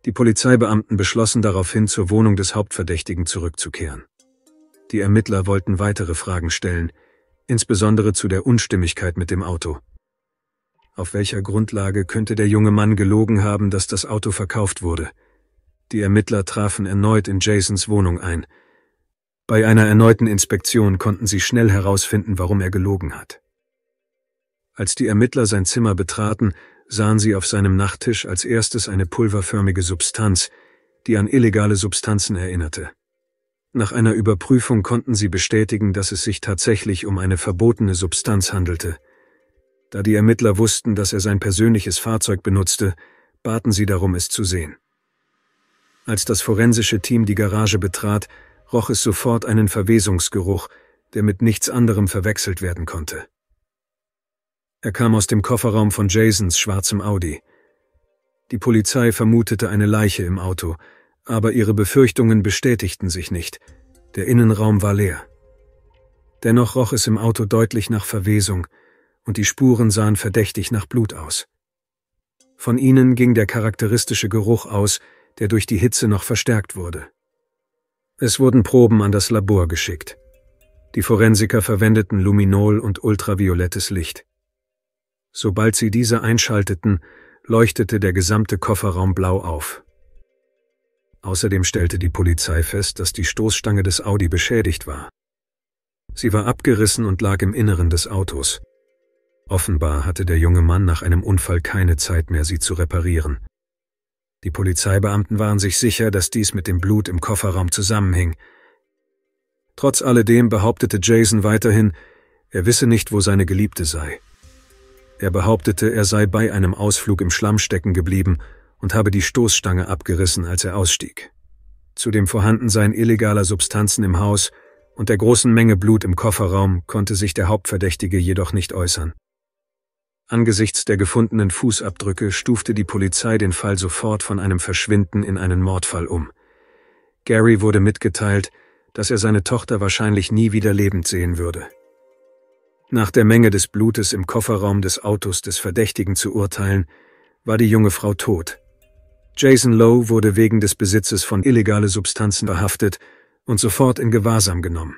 Die Polizeibeamten beschlossen daraufhin, zur Wohnung des Hauptverdächtigen zurückzukehren. Die Ermittler wollten weitere Fragen stellen, insbesondere zu der Unstimmigkeit mit dem Auto. Auf welcher Grundlage könnte der junge Mann gelogen haben, dass das Auto verkauft wurde? Die Ermittler trafen erneut in Jasons Wohnung ein. Bei einer erneuten Inspektion konnten sie schnell herausfinden, warum er gelogen hat. Als die Ermittler sein Zimmer betraten, sahen sie auf seinem Nachttisch als erstes eine pulverförmige Substanz, die an illegale Substanzen erinnerte. Nach einer Überprüfung konnten sie bestätigen, dass es sich tatsächlich um eine verbotene Substanz handelte. Da die Ermittler wussten, dass er sein persönliches Fahrzeug benutzte, baten sie darum, es zu sehen. Als das forensische Team die Garage betrat, roch es sofort einen Verwesungsgeruch, der mit nichts anderem verwechselt werden konnte. Er kam aus dem Kofferraum von Jasons schwarzem Audi. Die Polizei vermutete eine Leiche im Auto, aber ihre Befürchtungen bestätigten sich nicht. Der Innenraum war leer. Dennoch roch es im Auto deutlich nach Verwesung, und die Spuren sahen verdächtig nach Blut aus. Von ihnen ging der charakteristische Geruch aus, der durch die Hitze noch verstärkt wurde. Es wurden Proben an das Labor geschickt. Die Forensiker verwendeten Luminol und ultraviolettes Licht. Sobald sie diese einschalteten, leuchtete der gesamte Kofferraum blau auf. Außerdem stellte die Polizei fest, dass die Stoßstange des Audi beschädigt war. Sie war abgerissen und lag im Inneren des Autos. Offenbar hatte der junge Mann nach einem Unfall keine Zeit mehr, sie zu reparieren. Die Polizeibeamten waren sich sicher, dass dies mit dem Blut im Kofferraum zusammenhing. Trotz alledem behauptete Jason weiterhin, er wisse nicht, wo seine Geliebte sei. Er behauptete, er sei bei einem Ausflug im Schlamm stecken geblieben und habe die Stoßstange abgerissen, als er ausstieg. Zu dem Vorhandensein illegaler Substanzen im Haus und der großen Menge Blut im Kofferraum konnte sich der Hauptverdächtige jedoch nicht äußern. Angesichts der gefundenen Fußabdrücke stufte die Polizei den Fall sofort von einem Verschwinden in einen Mordfall um. Gary wurde mitgeteilt, dass er seine Tochter wahrscheinlich nie wieder lebend sehen würde. Nach der Menge des Blutes im Kofferraum des Autos des Verdächtigen zu urteilen, war die junge Frau tot. Jason Lowe wurde wegen des Besitzes von illegale Substanzen verhaftet und sofort in Gewahrsam genommen,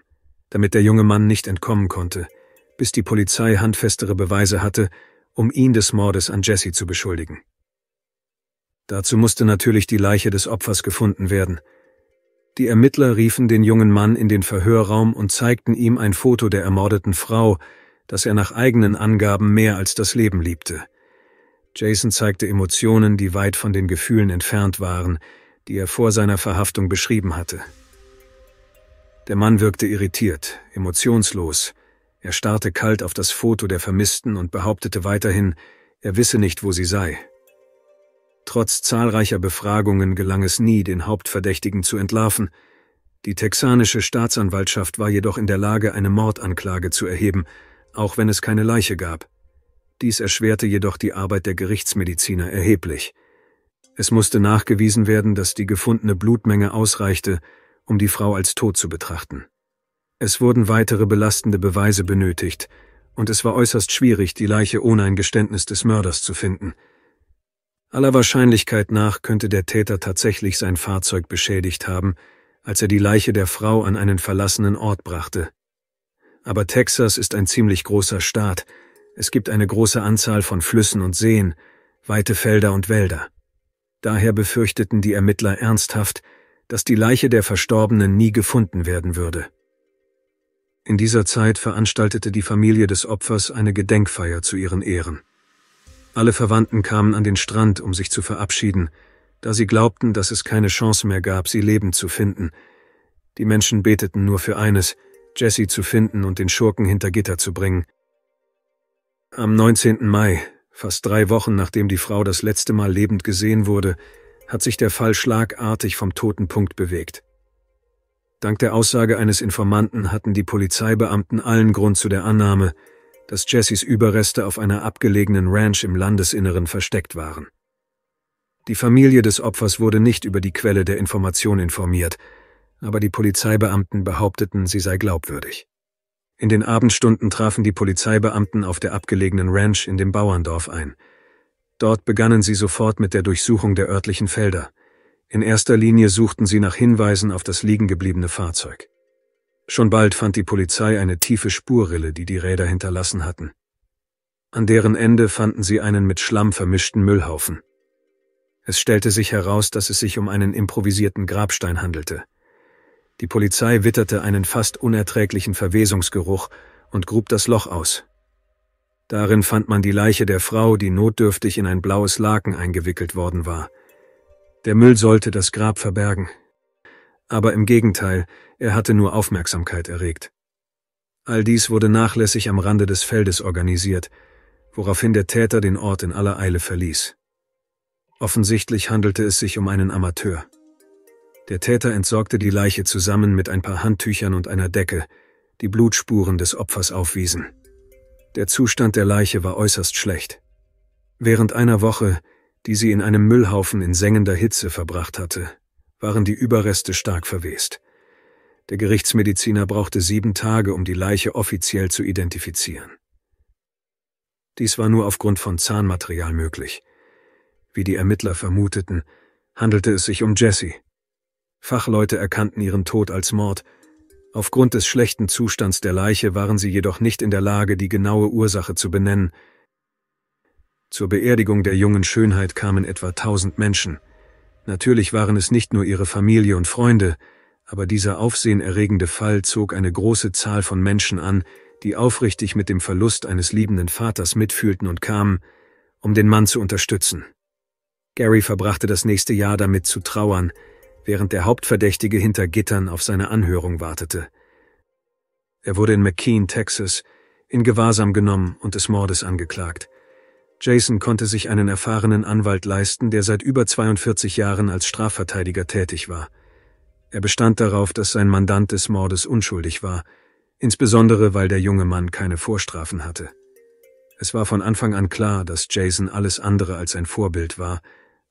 damit der junge Mann nicht entkommen konnte, bis die Polizei handfestere Beweise hatte, um ihn des Mordes an Jesse zu beschuldigen. Dazu musste natürlich die Leiche des Opfers gefunden werden. Die Ermittler riefen den jungen Mann in den Verhörraum und zeigten ihm ein Foto der ermordeten Frau, das er nach eigenen Angaben mehr als das Leben liebte. Jason zeigte Emotionen, die weit von den Gefühlen entfernt waren, die er vor seiner Verhaftung beschrieben hatte. Der Mann wirkte irritiert, emotionslos, er starrte kalt auf das Foto der Vermissten und behauptete weiterhin, er wisse nicht, wo sie sei. Trotz zahlreicher Befragungen gelang es nie, den Hauptverdächtigen zu entlarven. Die texanische Staatsanwaltschaft war jedoch in der Lage, eine Mordanklage zu erheben, auch wenn es keine Leiche gab. Dies erschwerte jedoch die Arbeit der Gerichtsmediziner erheblich. Es musste nachgewiesen werden, dass die gefundene Blutmenge ausreichte, um die Frau als tot zu betrachten. Es wurden weitere belastende Beweise benötigt, und es war äußerst schwierig, die Leiche ohne ein Geständnis des Mörders zu finden. Aller Wahrscheinlichkeit nach könnte der Täter tatsächlich sein Fahrzeug beschädigt haben, als er die Leiche der Frau an einen verlassenen Ort brachte. Aber Texas ist ein ziemlich großer Staat, es gibt eine große Anzahl von Flüssen und Seen, weite Felder und Wälder. Daher befürchteten die Ermittler ernsthaft, dass die Leiche der Verstorbenen nie gefunden werden würde. In dieser Zeit veranstaltete die Familie des Opfers eine Gedenkfeier zu ihren Ehren. Alle Verwandten kamen an den Strand, um sich zu verabschieden, da sie glaubten, dass es keine Chance mehr gab, sie lebend zu finden. Die Menschen beteten nur für eines, Jesse zu finden und den Schurken hinter Gitter zu bringen. Am 19. Mai, fast drei Wochen nachdem die Frau das letzte Mal lebend gesehen wurde, hat sich der Fall schlagartig vom Totenpunkt bewegt. Dank der Aussage eines Informanten hatten die Polizeibeamten allen Grund zu der Annahme, dass Jessys Überreste auf einer abgelegenen Ranch im Landesinneren versteckt waren. Die Familie des Opfers wurde nicht über die Quelle der Information informiert, aber die Polizeibeamten behaupteten, sie sei glaubwürdig. In den Abendstunden trafen die Polizeibeamten auf der abgelegenen Ranch in dem Bauerndorf ein. Dort begannen sie sofort mit der Durchsuchung der örtlichen Felder. In erster Linie suchten sie nach Hinweisen auf das liegengebliebene Fahrzeug. Schon bald fand die Polizei eine tiefe Spurrille, die die Räder hinterlassen hatten. An deren Ende fanden sie einen mit Schlamm vermischten Müllhaufen. Es stellte sich heraus, dass es sich um einen improvisierten Grabstein handelte. Die Polizei witterte einen fast unerträglichen Verwesungsgeruch und grub das Loch aus. Darin fand man die Leiche der Frau, die notdürftig in ein blaues Laken eingewickelt worden war. Der Müll sollte das Grab verbergen. Aber im Gegenteil, er hatte nur Aufmerksamkeit erregt. All dies wurde nachlässig am Rande des Feldes organisiert, woraufhin der Täter den Ort in aller Eile verließ. Offensichtlich handelte es sich um einen Amateur. Der Täter entsorgte die Leiche zusammen mit ein paar Handtüchern und einer Decke, die Blutspuren des Opfers aufwiesen. Der Zustand der Leiche war äußerst schlecht. Während einer Woche, die sie in einem Müllhaufen in sengender Hitze verbracht hatte, waren die Überreste stark verwest. Der Gerichtsmediziner brauchte sieben Tage, um die Leiche offiziell zu identifizieren. Dies war nur aufgrund von Zahnmaterial möglich. Wie die Ermittler vermuteten, handelte es sich um Jesse. Fachleute erkannten ihren Tod als Mord. Aufgrund des schlechten Zustands der Leiche waren sie jedoch nicht in der Lage, die genaue Ursache zu benennen, zur Beerdigung der jungen Schönheit kamen etwa tausend Menschen. Natürlich waren es nicht nur ihre Familie und Freunde, aber dieser aufsehenerregende Fall zog eine große Zahl von Menschen an, die aufrichtig mit dem Verlust eines liebenden Vaters mitfühlten und kamen, um den Mann zu unterstützen. Gary verbrachte das nächste Jahr damit zu trauern, während der Hauptverdächtige hinter Gittern auf seine Anhörung wartete. Er wurde in McKean, Texas, in Gewahrsam genommen und des Mordes angeklagt. Jason konnte sich einen erfahrenen Anwalt leisten, der seit über 42 Jahren als Strafverteidiger tätig war. Er bestand darauf, dass sein Mandant des Mordes unschuldig war, insbesondere weil der junge Mann keine Vorstrafen hatte. Es war von Anfang an klar, dass Jason alles andere als ein Vorbild war,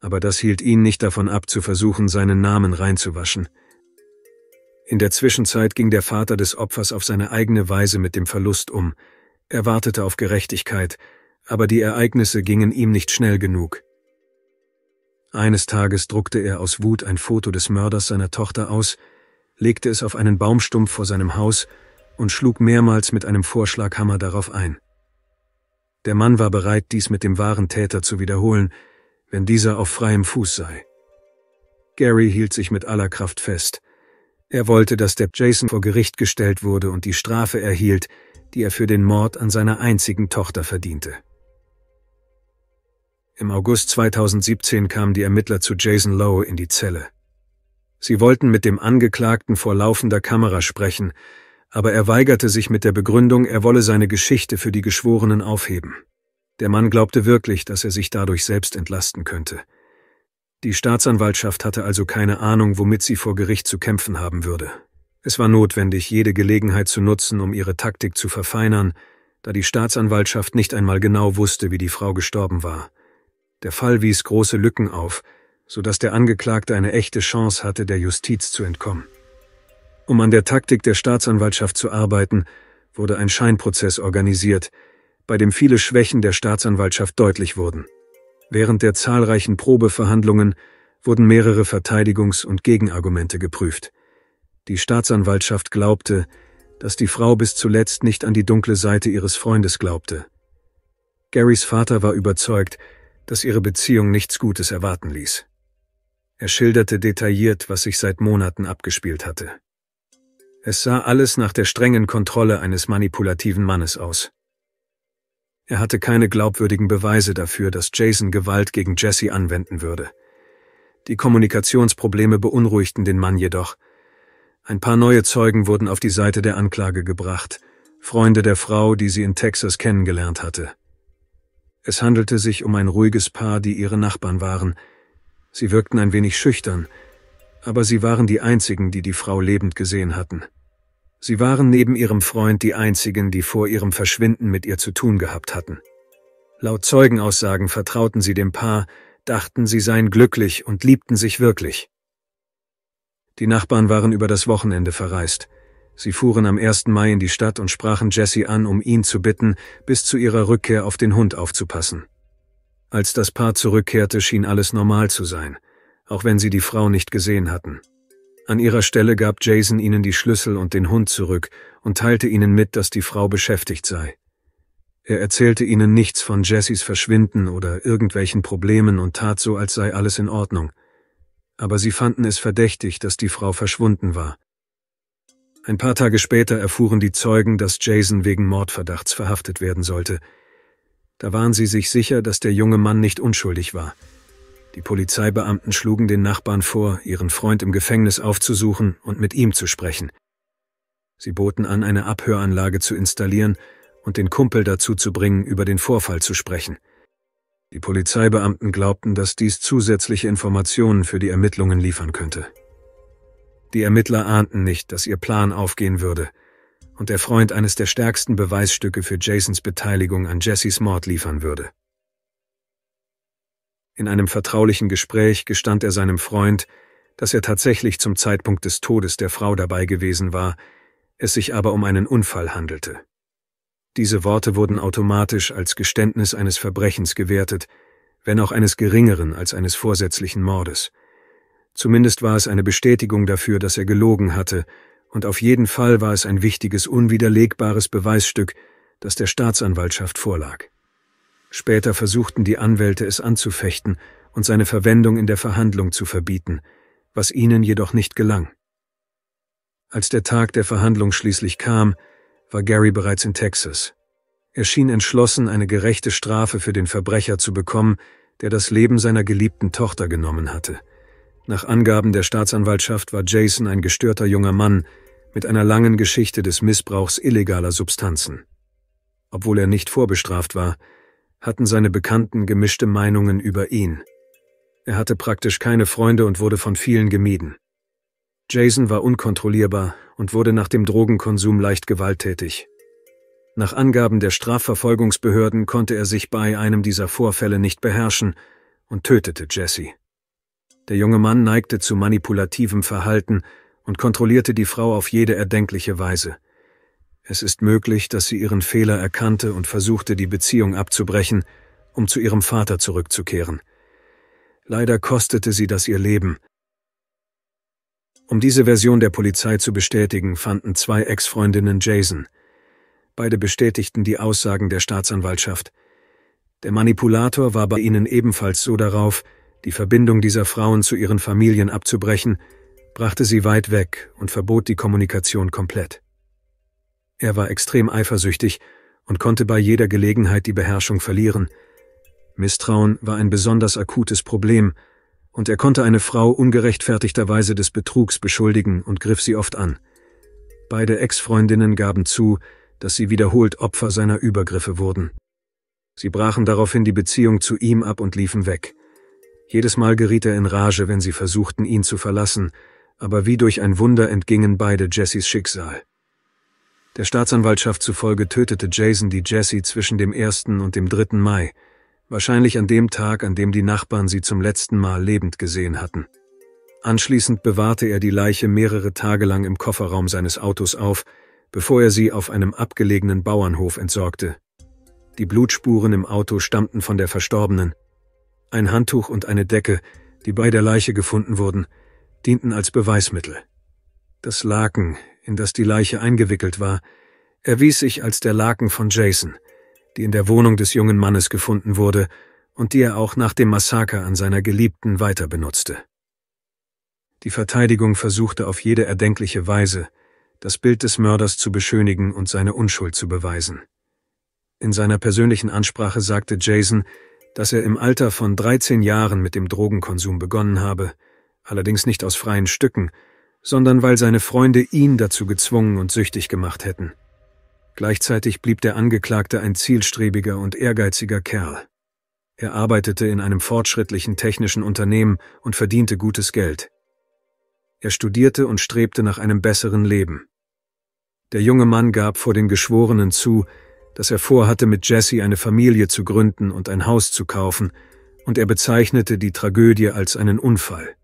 aber das hielt ihn nicht davon ab, zu versuchen, seinen Namen reinzuwaschen. In der Zwischenzeit ging der Vater des Opfers auf seine eigene Weise mit dem Verlust um. Er wartete auf Gerechtigkeit, aber die Ereignisse gingen ihm nicht schnell genug. Eines Tages druckte er aus Wut ein Foto des Mörders seiner Tochter aus, legte es auf einen Baumstumpf vor seinem Haus und schlug mehrmals mit einem Vorschlaghammer darauf ein. Der Mann war bereit, dies mit dem wahren Täter zu wiederholen, wenn dieser auf freiem Fuß sei. Gary hielt sich mit aller Kraft fest. Er wollte, dass der Jason vor Gericht gestellt wurde und die Strafe erhielt, die er für den Mord an seiner einzigen Tochter verdiente. Im August 2017 kamen die Ermittler zu Jason Lowe in die Zelle. Sie wollten mit dem Angeklagten vor laufender Kamera sprechen, aber er weigerte sich mit der Begründung, er wolle seine Geschichte für die Geschworenen aufheben. Der Mann glaubte wirklich, dass er sich dadurch selbst entlasten könnte. Die Staatsanwaltschaft hatte also keine Ahnung, womit sie vor Gericht zu kämpfen haben würde. Es war notwendig, jede Gelegenheit zu nutzen, um ihre Taktik zu verfeinern, da die Staatsanwaltschaft nicht einmal genau wusste, wie die Frau gestorben war. Der Fall wies große Lücken auf, so dass der Angeklagte eine echte Chance hatte, der Justiz zu entkommen. Um an der Taktik der Staatsanwaltschaft zu arbeiten, wurde ein Scheinprozess organisiert, bei dem viele Schwächen der Staatsanwaltschaft deutlich wurden. Während der zahlreichen Probeverhandlungen wurden mehrere Verteidigungs- und Gegenargumente geprüft. Die Staatsanwaltschaft glaubte, dass die Frau bis zuletzt nicht an die dunkle Seite ihres Freundes glaubte. Garys Vater war überzeugt, das ihre Beziehung nichts Gutes erwarten ließ. Er schilderte detailliert, was sich seit Monaten abgespielt hatte. Es sah alles nach der strengen Kontrolle eines manipulativen Mannes aus. Er hatte keine glaubwürdigen Beweise dafür, dass Jason Gewalt gegen Jesse anwenden würde. Die Kommunikationsprobleme beunruhigten den Mann jedoch. Ein paar neue Zeugen wurden auf die Seite der Anklage gebracht, Freunde der Frau, die sie in Texas kennengelernt hatte. Es handelte sich um ein ruhiges Paar, die ihre Nachbarn waren. Sie wirkten ein wenig schüchtern, aber sie waren die einzigen, die die Frau lebend gesehen hatten. Sie waren neben ihrem Freund die einzigen, die vor ihrem Verschwinden mit ihr zu tun gehabt hatten. Laut Zeugenaussagen vertrauten sie dem Paar, dachten, sie seien glücklich und liebten sich wirklich. Die Nachbarn waren über das Wochenende verreist. Sie fuhren am 1. Mai in die Stadt und sprachen Jesse an, um ihn zu bitten, bis zu ihrer Rückkehr auf den Hund aufzupassen. Als das Paar zurückkehrte, schien alles normal zu sein, auch wenn sie die Frau nicht gesehen hatten. An ihrer Stelle gab Jason ihnen die Schlüssel und den Hund zurück und teilte ihnen mit, dass die Frau beschäftigt sei. Er erzählte ihnen nichts von Jessys Verschwinden oder irgendwelchen Problemen und tat so, als sei alles in Ordnung. Aber sie fanden es verdächtig, dass die Frau verschwunden war. Ein paar Tage später erfuhren die Zeugen, dass Jason wegen Mordverdachts verhaftet werden sollte. Da waren sie sich sicher, dass der junge Mann nicht unschuldig war. Die Polizeibeamten schlugen den Nachbarn vor, ihren Freund im Gefängnis aufzusuchen und mit ihm zu sprechen. Sie boten an, eine Abhöranlage zu installieren und den Kumpel dazu zu bringen, über den Vorfall zu sprechen. Die Polizeibeamten glaubten, dass dies zusätzliche Informationen für die Ermittlungen liefern könnte. Die Ermittler ahnten nicht, dass ihr Plan aufgehen würde und der Freund eines der stärksten Beweisstücke für Jasons Beteiligung an Jessys Mord liefern würde. In einem vertraulichen Gespräch gestand er seinem Freund, dass er tatsächlich zum Zeitpunkt des Todes der Frau dabei gewesen war, es sich aber um einen Unfall handelte. Diese Worte wurden automatisch als Geständnis eines Verbrechens gewertet, wenn auch eines geringeren als eines vorsätzlichen Mordes. Zumindest war es eine Bestätigung dafür, dass er gelogen hatte, und auf jeden Fall war es ein wichtiges, unwiderlegbares Beweisstück, das der Staatsanwaltschaft vorlag. Später versuchten die Anwälte es anzufechten und seine Verwendung in der Verhandlung zu verbieten, was ihnen jedoch nicht gelang. Als der Tag der Verhandlung schließlich kam, war Gary bereits in Texas. Er schien entschlossen, eine gerechte Strafe für den Verbrecher zu bekommen, der das Leben seiner geliebten Tochter genommen hatte. Nach Angaben der Staatsanwaltschaft war Jason ein gestörter junger Mann mit einer langen Geschichte des Missbrauchs illegaler Substanzen. Obwohl er nicht vorbestraft war, hatten seine Bekannten gemischte Meinungen über ihn. Er hatte praktisch keine Freunde und wurde von vielen gemieden. Jason war unkontrollierbar und wurde nach dem Drogenkonsum leicht gewalttätig. Nach Angaben der Strafverfolgungsbehörden konnte er sich bei einem dieser Vorfälle nicht beherrschen und tötete Jesse. Der junge Mann neigte zu manipulativem Verhalten und kontrollierte die Frau auf jede erdenkliche Weise. Es ist möglich, dass sie ihren Fehler erkannte und versuchte, die Beziehung abzubrechen, um zu ihrem Vater zurückzukehren. Leider kostete sie das ihr Leben. Um diese Version der Polizei zu bestätigen, fanden zwei Ex-Freundinnen Jason. Beide bestätigten die Aussagen der Staatsanwaltschaft. Der Manipulator war bei ihnen ebenfalls so darauf, die Verbindung dieser Frauen zu ihren Familien abzubrechen, brachte sie weit weg und verbot die Kommunikation komplett. Er war extrem eifersüchtig und konnte bei jeder Gelegenheit die Beherrschung verlieren. Misstrauen war ein besonders akutes Problem, und er konnte eine Frau ungerechtfertigterweise des Betrugs beschuldigen und griff sie oft an. Beide Ex-Freundinnen gaben zu, dass sie wiederholt Opfer seiner Übergriffe wurden. Sie brachen daraufhin die Beziehung zu ihm ab und liefen weg. Jedes Mal geriet er in Rage, wenn sie versuchten, ihn zu verlassen, aber wie durch ein Wunder entgingen beide Jessys Schicksal. Der Staatsanwaltschaft zufolge tötete Jason die Jessie zwischen dem 1. und dem 3. Mai, wahrscheinlich an dem Tag, an dem die Nachbarn sie zum letzten Mal lebend gesehen hatten. Anschließend bewahrte er die Leiche mehrere Tage lang im Kofferraum seines Autos auf, bevor er sie auf einem abgelegenen Bauernhof entsorgte. Die Blutspuren im Auto stammten von der Verstorbenen, ein Handtuch und eine Decke, die bei der Leiche gefunden wurden, dienten als Beweismittel. Das Laken, in das die Leiche eingewickelt war, erwies sich als der Laken von Jason, die in der Wohnung des jungen Mannes gefunden wurde und die er auch nach dem Massaker an seiner Geliebten weiter benutzte. Die Verteidigung versuchte auf jede erdenkliche Weise, das Bild des Mörders zu beschönigen und seine Unschuld zu beweisen. In seiner persönlichen Ansprache sagte Jason, dass er im Alter von 13 Jahren mit dem Drogenkonsum begonnen habe, allerdings nicht aus freien Stücken, sondern weil seine Freunde ihn dazu gezwungen und süchtig gemacht hätten. Gleichzeitig blieb der Angeklagte ein zielstrebiger und ehrgeiziger Kerl. Er arbeitete in einem fortschrittlichen technischen Unternehmen und verdiente gutes Geld. Er studierte und strebte nach einem besseren Leben. Der junge Mann gab vor den Geschworenen zu, dass er vorhatte, mit Jesse eine Familie zu gründen und ein Haus zu kaufen, und er bezeichnete die Tragödie als einen Unfall.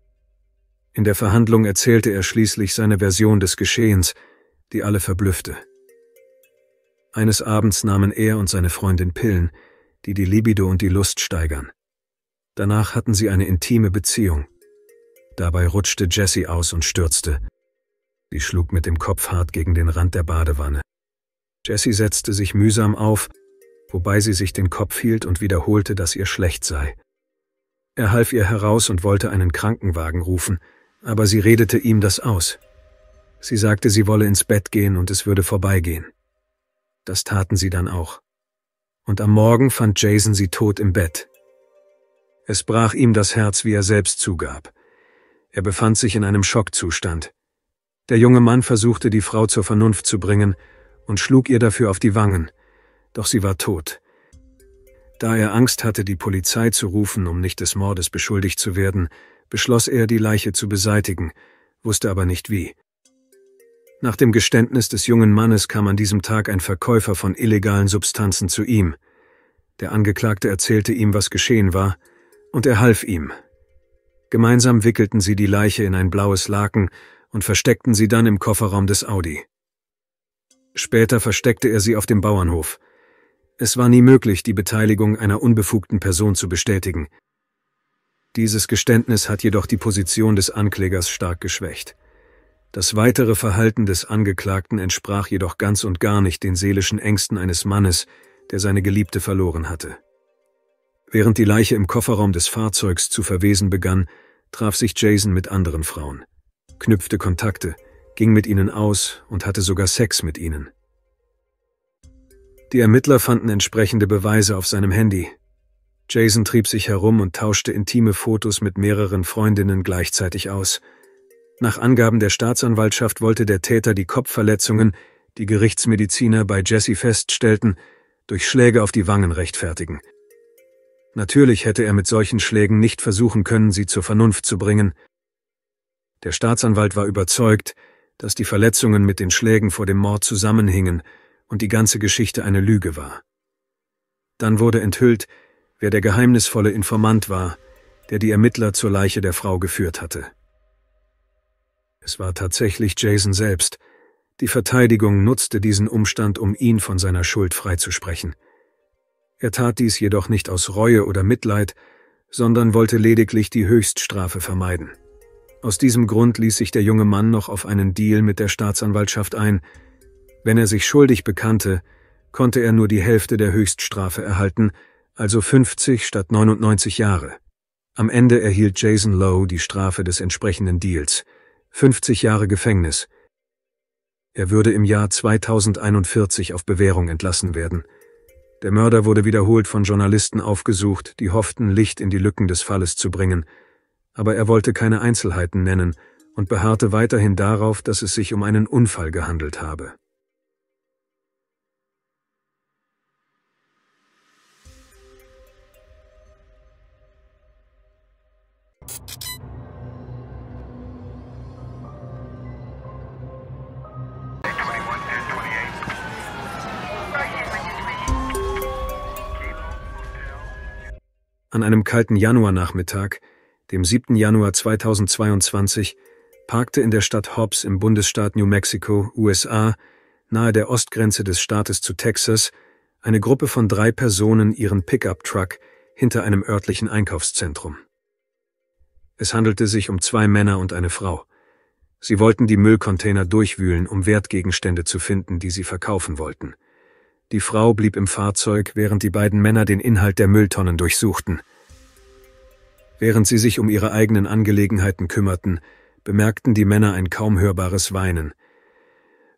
In der Verhandlung erzählte er schließlich seine Version des Geschehens, die alle verblüffte. Eines Abends nahmen er und seine Freundin Pillen, die die Libido und die Lust steigern. Danach hatten sie eine intime Beziehung. Dabei rutschte Jesse aus und stürzte. Sie schlug mit dem Kopf hart gegen den Rand der Badewanne. Jessie setzte sich mühsam auf, wobei sie sich den Kopf hielt und wiederholte, dass ihr schlecht sei. Er half ihr heraus und wollte einen Krankenwagen rufen, aber sie redete ihm das aus. Sie sagte, sie wolle ins Bett gehen und es würde vorbeigehen. Das taten sie dann auch. Und am Morgen fand Jason sie tot im Bett. Es brach ihm das Herz, wie er selbst zugab. Er befand sich in einem Schockzustand. Der junge Mann versuchte, die Frau zur Vernunft zu bringen und schlug ihr dafür auf die Wangen, doch sie war tot. Da er Angst hatte, die Polizei zu rufen, um nicht des Mordes beschuldigt zu werden, beschloss er, die Leiche zu beseitigen, wusste aber nicht wie. Nach dem Geständnis des jungen Mannes kam an diesem Tag ein Verkäufer von illegalen Substanzen zu ihm. Der Angeklagte erzählte ihm, was geschehen war, und er half ihm. Gemeinsam wickelten sie die Leiche in ein blaues Laken und versteckten sie dann im Kofferraum des Audi. Später versteckte er sie auf dem Bauernhof. Es war nie möglich, die Beteiligung einer unbefugten Person zu bestätigen. Dieses Geständnis hat jedoch die Position des Anklägers stark geschwächt. Das weitere Verhalten des Angeklagten entsprach jedoch ganz und gar nicht den seelischen Ängsten eines Mannes, der seine Geliebte verloren hatte. Während die Leiche im Kofferraum des Fahrzeugs zu verwesen begann, traf sich Jason mit anderen Frauen, knüpfte Kontakte ging mit ihnen aus und hatte sogar Sex mit ihnen. Die Ermittler fanden entsprechende Beweise auf seinem Handy. Jason trieb sich herum und tauschte intime Fotos mit mehreren Freundinnen gleichzeitig aus. Nach Angaben der Staatsanwaltschaft wollte der Täter die Kopfverletzungen, die Gerichtsmediziner bei Jesse feststellten, durch Schläge auf die Wangen rechtfertigen. Natürlich hätte er mit solchen Schlägen nicht versuchen können, sie zur Vernunft zu bringen. Der Staatsanwalt war überzeugt, dass die Verletzungen mit den Schlägen vor dem Mord zusammenhingen und die ganze Geschichte eine Lüge war. Dann wurde enthüllt, wer der geheimnisvolle Informant war, der die Ermittler zur Leiche der Frau geführt hatte. Es war tatsächlich Jason selbst. Die Verteidigung nutzte diesen Umstand, um ihn von seiner Schuld freizusprechen. Er tat dies jedoch nicht aus Reue oder Mitleid, sondern wollte lediglich die Höchststrafe vermeiden. Aus diesem Grund ließ sich der junge Mann noch auf einen Deal mit der Staatsanwaltschaft ein. Wenn er sich schuldig bekannte, konnte er nur die Hälfte der Höchststrafe erhalten, also 50 statt 99 Jahre. Am Ende erhielt Jason Lowe die Strafe des entsprechenden Deals, 50 Jahre Gefängnis. Er würde im Jahr 2041 auf Bewährung entlassen werden. Der Mörder wurde wiederholt von Journalisten aufgesucht, die hofften, Licht in die Lücken des Falles zu bringen – aber er wollte keine Einzelheiten nennen und beharrte weiterhin darauf, dass es sich um einen Unfall gehandelt habe. An einem kalten Januarnachmittag dem 7. Januar 2022, parkte in der Stadt Hobbs im Bundesstaat New Mexico, USA, nahe der Ostgrenze des Staates zu Texas, eine Gruppe von drei Personen ihren Pickup-Truck hinter einem örtlichen Einkaufszentrum. Es handelte sich um zwei Männer und eine Frau. Sie wollten die Müllcontainer durchwühlen, um Wertgegenstände zu finden, die sie verkaufen wollten. Die Frau blieb im Fahrzeug, während die beiden Männer den Inhalt der Mülltonnen durchsuchten – Während sie sich um ihre eigenen Angelegenheiten kümmerten, bemerkten die Männer ein kaum hörbares Weinen.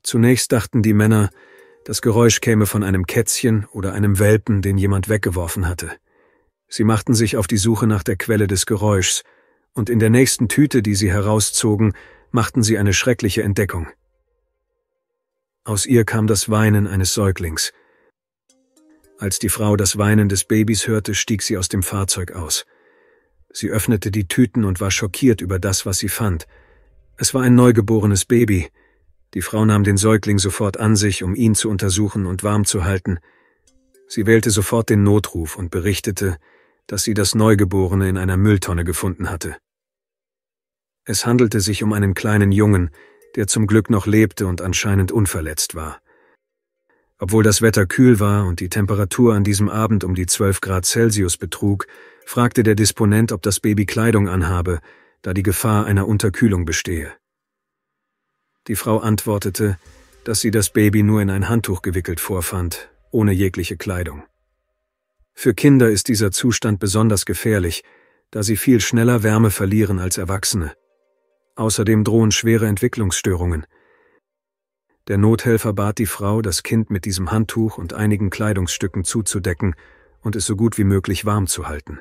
Zunächst dachten die Männer, das Geräusch käme von einem Kätzchen oder einem Welpen, den jemand weggeworfen hatte. Sie machten sich auf die Suche nach der Quelle des Geräuschs, und in der nächsten Tüte, die sie herauszogen, machten sie eine schreckliche Entdeckung. Aus ihr kam das Weinen eines Säuglings. Als die Frau das Weinen des Babys hörte, stieg sie aus dem Fahrzeug aus. Sie öffnete die Tüten und war schockiert über das, was sie fand. Es war ein neugeborenes Baby. Die Frau nahm den Säugling sofort an sich, um ihn zu untersuchen und warm zu halten. Sie wählte sofort den Notruf und berichtete, dass sie das Neugeborene in einer Mülltonne gefunden hatte. Es handelte sich um einen kleinen Jungen, der zum Glück noch lebte und anscheinend unverletzt war. Obwohl das Wetter kühl war und die Temperatur an diesem Abend um die 12 Grad Celsius betrug, fragte der Disponent, ob das Baby Kleidung anhabe, da die Gefahr einer Unterkühlung bestehe. Die Frau antwortete, dass sie das Baby nur in ein Handtuch gewickelt vorfand, ohne jegliche Kleidung. Für Kinder ist dieser Zustand besonders gefährlich, da sie viel schneller Wärme verlieren als Erwachsene. Außerdem drohen schwere Entwicklungsstörungen. Der Nothelfer bat die Frau, das Kind mit diesem Handtuch und einigen Kleidungsstücken zuzudecken und es so gut wie möglich warm zu halten.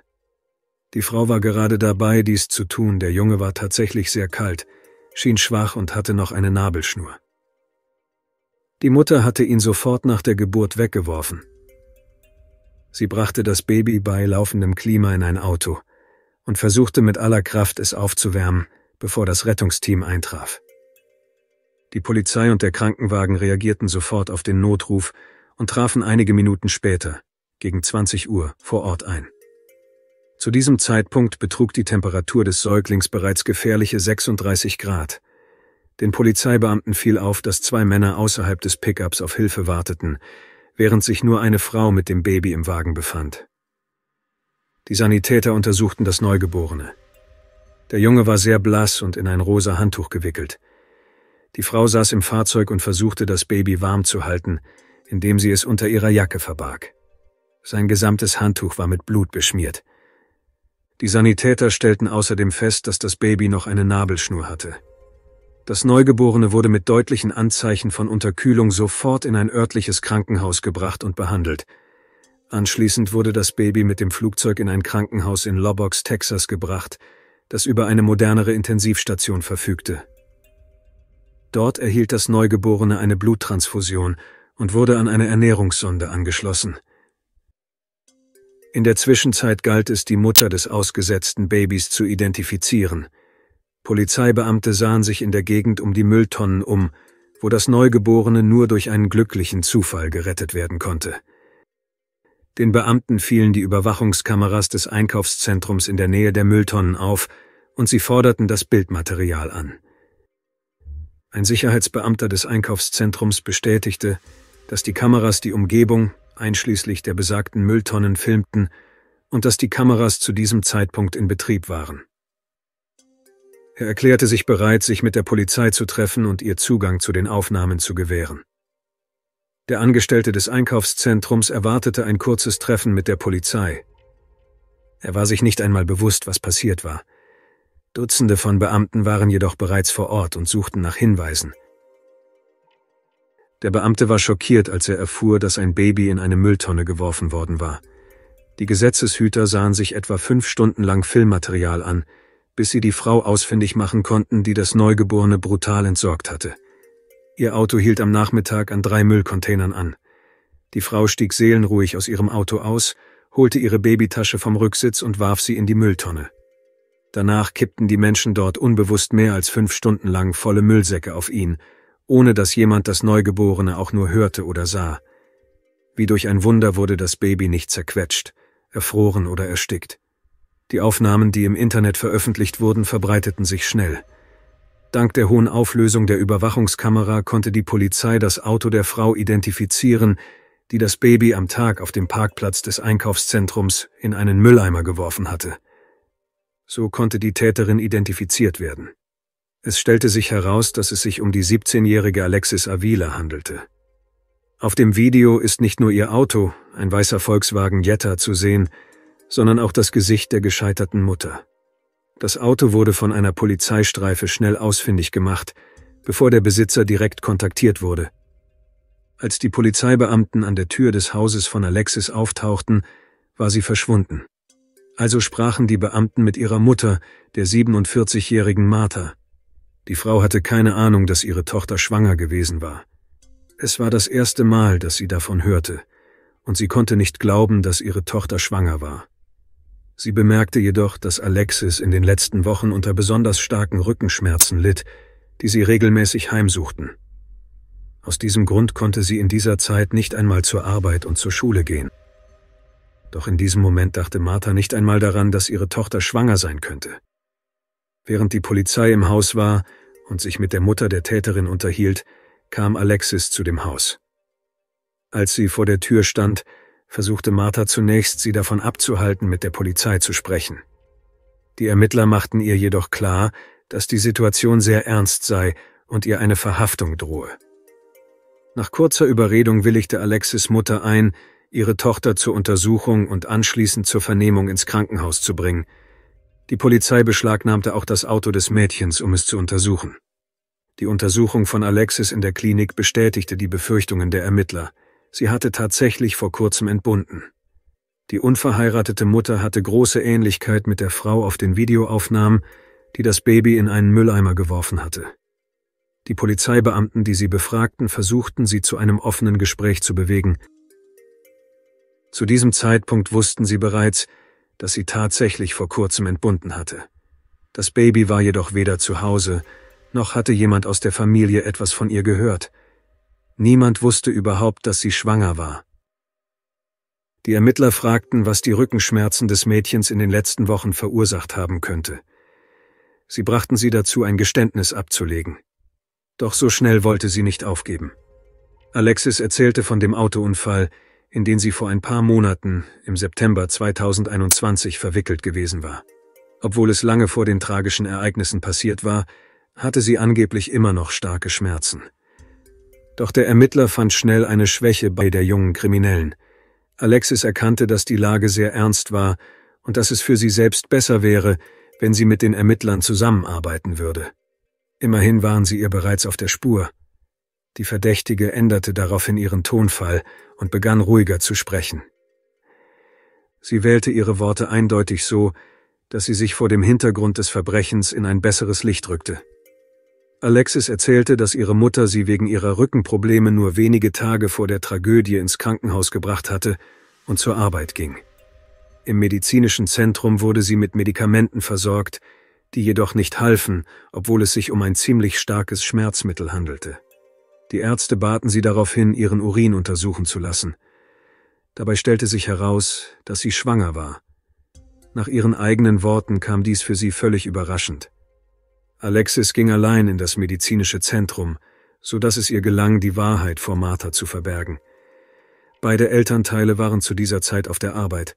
Die Frau war gerade dabei, dies zu tun, der Junge war tatsächlich sehr kalt, schien schwach und hatte noch eine Nabelschnur. Die Mutter hatte ihn sofort nach der Geburt weggeworfen. Sie brachte das Baby bei laufendem Klima in ein Auto und versuchte mit aller Kraft, es aufzuwärmen, bevor das Rettungsteam eintraf. Die Polizei und der Krankenwagen reagierten sofort auf den Notruf und trafen einige Minuten später, gegen 20 Uhr, vor Ort ein. Zu diesem Zeitpunkt betrug die Temperatur des Säuglings bereits gefährliche 36 Grad. Den Polizeibeamten fiel auf, dass zwei Männer außerhalb des Pickups auf Hilfe warteten, während sich nur eine Frau mit dem Baby im Wagen befand. Die Sanitäter untersuchten das Neugeborene. Der Junge war sehr blass und in ein rosa Handtuch gewickelt. Die Frau saß im Fahrzeug und versuchte, das Baby warm zu halten, indem sie es unter ihrer Jacke verbarg. Sein gesamtes Handtuch war mit Blut beschmiert. Die Sanitäter stellten außerdem fest, dass das Baby noch eine Nabelschnur hatte. Das Neugeborene wurde mit deutlichen Anzeichen von Unterkühlung sofort in ein örtliches Krankenhaus gebracht und behandelt. Anschließend wurde das Baby mit dem Flugzeug in ein Krankenhaus in Lubbock, Texas gebracht, das über eine modernere Intensivstation verfügte. Dort erhielt das Neugeborene eine Bluttransfusion und wurde an eine Ernährungssonde angeschlossen. In der Zwischenzeit galt es, die Mutter des ausgesetzten Babys zu identifizieren. Polizeibeamte sahen sich in der Gegend um die Mülltonnen um, wo das Neugeborene nur durch einen glücklichen Zufall gerettet werden konnte. Den Beamten fielen die Überwachungskameras des Einkaufszentrums in der Nähe der Mülltonnen auf und sie forderten das Bildmaterial an. Ein Sicherheitsbeamter des Einkaufszentrums bestätigte, dass die Kameras die Umgebung einschließlich der besagten Mülltonnen filmten und dass die Kameras zu diesem Zeitpunkt in Betrieb waren. Er erklärte sich bereit, sich mit der Polizei zu treffen und ihr Zugang zu den Aufnahmen zu gewähren. Der Angestellte des Einkaufszentrums erwartete ein kurzes Treffen mit der Polizei. Er war sich nicht einmal bewusst, was passiert war. Dutzende von Beamten waren jedoch bereits vor Ort und suchten nach Hinweisen – der Beamte war schockiert, als er erfuhr, dass ein Baby in eine Mülltonne geworfen worden war. Die Gesetzeshüter sahen sich etwa fünf Stunden lang Filmmaterial an, bis sie die Frau ausfindig machen konnten, die das Neugeborene brutal entsorgt hatte. Ihr Auto hielt am Nachmittag an drei Müllcontainern an. Die Frau stieg seelenruhig aus ihrem Auto aus, holte ihre Babytasche vom Rücksitz und warf sie in die Mülltonne. Danach kippten die Menschen dort unbewusst mehr als fünf Stunden lang volle Müllsäcke auf ihn ohne dass jemand das Neugeborene auch nur hörte oder sah. Wie durch ein Wunder wurde das Baby nicht zerquetscht, erfroren oder erstickt. Die Aufnahmen, die im Internet veröffentlicht wurden, verbreiteten sich schnell. Dank der hohen Auflösung der Überwachungskamera konnte die Polizei das Auto der Frau identifizieren, die das Baby am Tag auf dem Parkplatz des Einkaufszentrums in einen Mülleimer geworfen hatte. So konnte die Täterin identifiziert werden. Es stellte sich heraus, dass es sich um die 17-jährige Alexis Avila handelte. Auf dem Video ist nicht nur ihr Auto, ein weißer Volkswagen Jetta, zu sehen, sondern auch das Gesicht der gescheiterten Mutter. Das Auto wurde von einer Polizeistreife schnell ausfindig gemacht, bevor der Besitzer direkt kontaktiert wurde. Als die Polizeibeamten an der Tür des Hauses von Alexis auftauchten, war sie verschwunden. Also sprachen die Beamten mit ihrer Mutter, der 47-jährigen Martha. Die Frau hatte keine Ahnung, dass ihre Tochter schwanger gewesen war. Es war das erste Mal, dass sie davon hörte, und sie konnte nicht glauben, dass ihre Tochter schwanger war. Sie bemerkte jedoch, dass Alexis in den letzten Wochen unter besonders starken Rückenschmerzen litt, die sie regelmäßig heimsuchten. Aus diesem Grund konnte sie in dieser Zeit nicht einmal zur Arbeit und zur Schule gehen. Doch in diesem Moment dachte Martha nicht einmal daran, dass ihre Tochter schwanger sein könnte. Während die Polizei im Haus war und sich mit der Mutter der Täterin unterhielt, kam Alexis zu dem Haus. Als sie vor der Tür stand, versuchte Martha zunächst, sie davon abzuhalten, mit der Polizei zu sprechen. Die Ermittler machten ihr jedoch klar, dass die Situation sehr ernst sei und ihr eine Verhaftung drohe. Nach kurzer Überredung willigte Alexis Mutter ein, ihre Tochter zur Untersuchung und anschließend zur Vernehmung ins Krankenhaus zu bringen, die Polizei beschlagnahmte auch das Auto des Mädchens, um es zu untersuchen. Die Untersuchung von Alexis in der Klinik bestätigte die Befürchtungen der Ermittler. Sie hatte tatsächlich vor kurzem entbunden. Die unverheiratete Mutter hatte große Ähnlichkeit mit der Frau auf den Videoaufnahmen, die das Baby in einen Mülleimer geworfen hatte. Die Polizeibeamten, die sie befragten, versuchten, sie zu einem offenen Gespräch zu bewegen. Zu diesem Zeitpunkt wussten sie bereits, das sie tatsächlich vor kurzem entbunden hatte. Das Baby war jedoch weder zu Hause, noch hatte jemand aus der Familie etwas von ihr gehört. Niemand wusste überhaupt, dass sie schwanger war. Die Ermittler fragten, was die Rückenschmerzen des Mädchens in den letzten Wochen verursacht haben könnte. Sie brachten sie dazu, ein Geständnis abzulegen. Doch so schnell wollte sie nicht aufgeben. Alexis erzählte von dem Autounfall, in den sie vor ein paar Monaten im September 2021 verwickelt gewesen war. Obwohl es lange vor den tragischen Ereignissen passiert war, hatte sie angeblich immer noch starke Schmerzen. Doch der Ermittler fand schnell eine Schwäche bei der jungen Kriminellen. Alexis erkannte, dass die Lage sehr ernst war und dass es für sie selbst besser wäre, wenn sie mit den Ermittlern zusammenarbeiten würde. Immerhin waren sie ihr bereits auf der Spur. Die Verdächtige änderte daraufhin ihren Tonfall und begann ruhiger zu sprechen. Sie wählte ihre Worte eindeutig so, dass sie sich vor dem Hintergrund des Verbrechens in ein besseres Licht rückte. Alexis erzählte, dass ihre Mutter sie wegen ihrer Rückenprobleme nur wenige Tage vor der Tragödie ins Krankenhaus gebracht hatte und zur Arbeit ging. Im medizinischen Zentrum wurde sie mit Medikamenten versorgt, die jedoch nicht halfen, obwohl es sich um ein ziemlich starkes Schmerzmittel handelte. Die Ärzte baten sie daraufhin, ihren Urin untersuchen zu lassen. Dabei stellte sich heraus, dass sie schwanger war. Nach ihren eigenen Worten kam dies für sie völlig überraschend. Alexis ging allein in das medizinische Zentrum, so dass es ihr gelang, die Wahrheit vor Martha zu verbergen. Beide Elternteile waren zu dieser Zeit auf der Arbeit.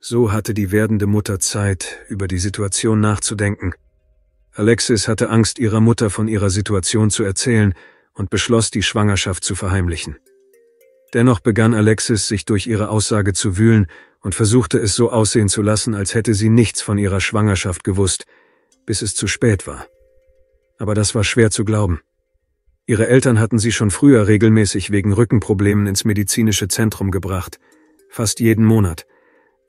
So hatte die werdende Mutter Zeit, über die Situation nachzudenken. Alexis hatte Angst, ihrer Mutter von ihrer Situation zu erzählen, und beschloss, die Schwangerschaft zu verheimlichen. Dennoch begann Alexis, sich durch ihre Aussage zu wühlen und versuchte es so aussehen zu lassen, als hätte sie nichts von ihrer Schwangerschaft gewusst, bis es zu spät war. Aber das war schwer zu glauben. Ihre Eltern hatten sie schon früher regelmäßig wegen Rückenproblemen ins medizinische Zentrum gebracht, fast jeden Monat.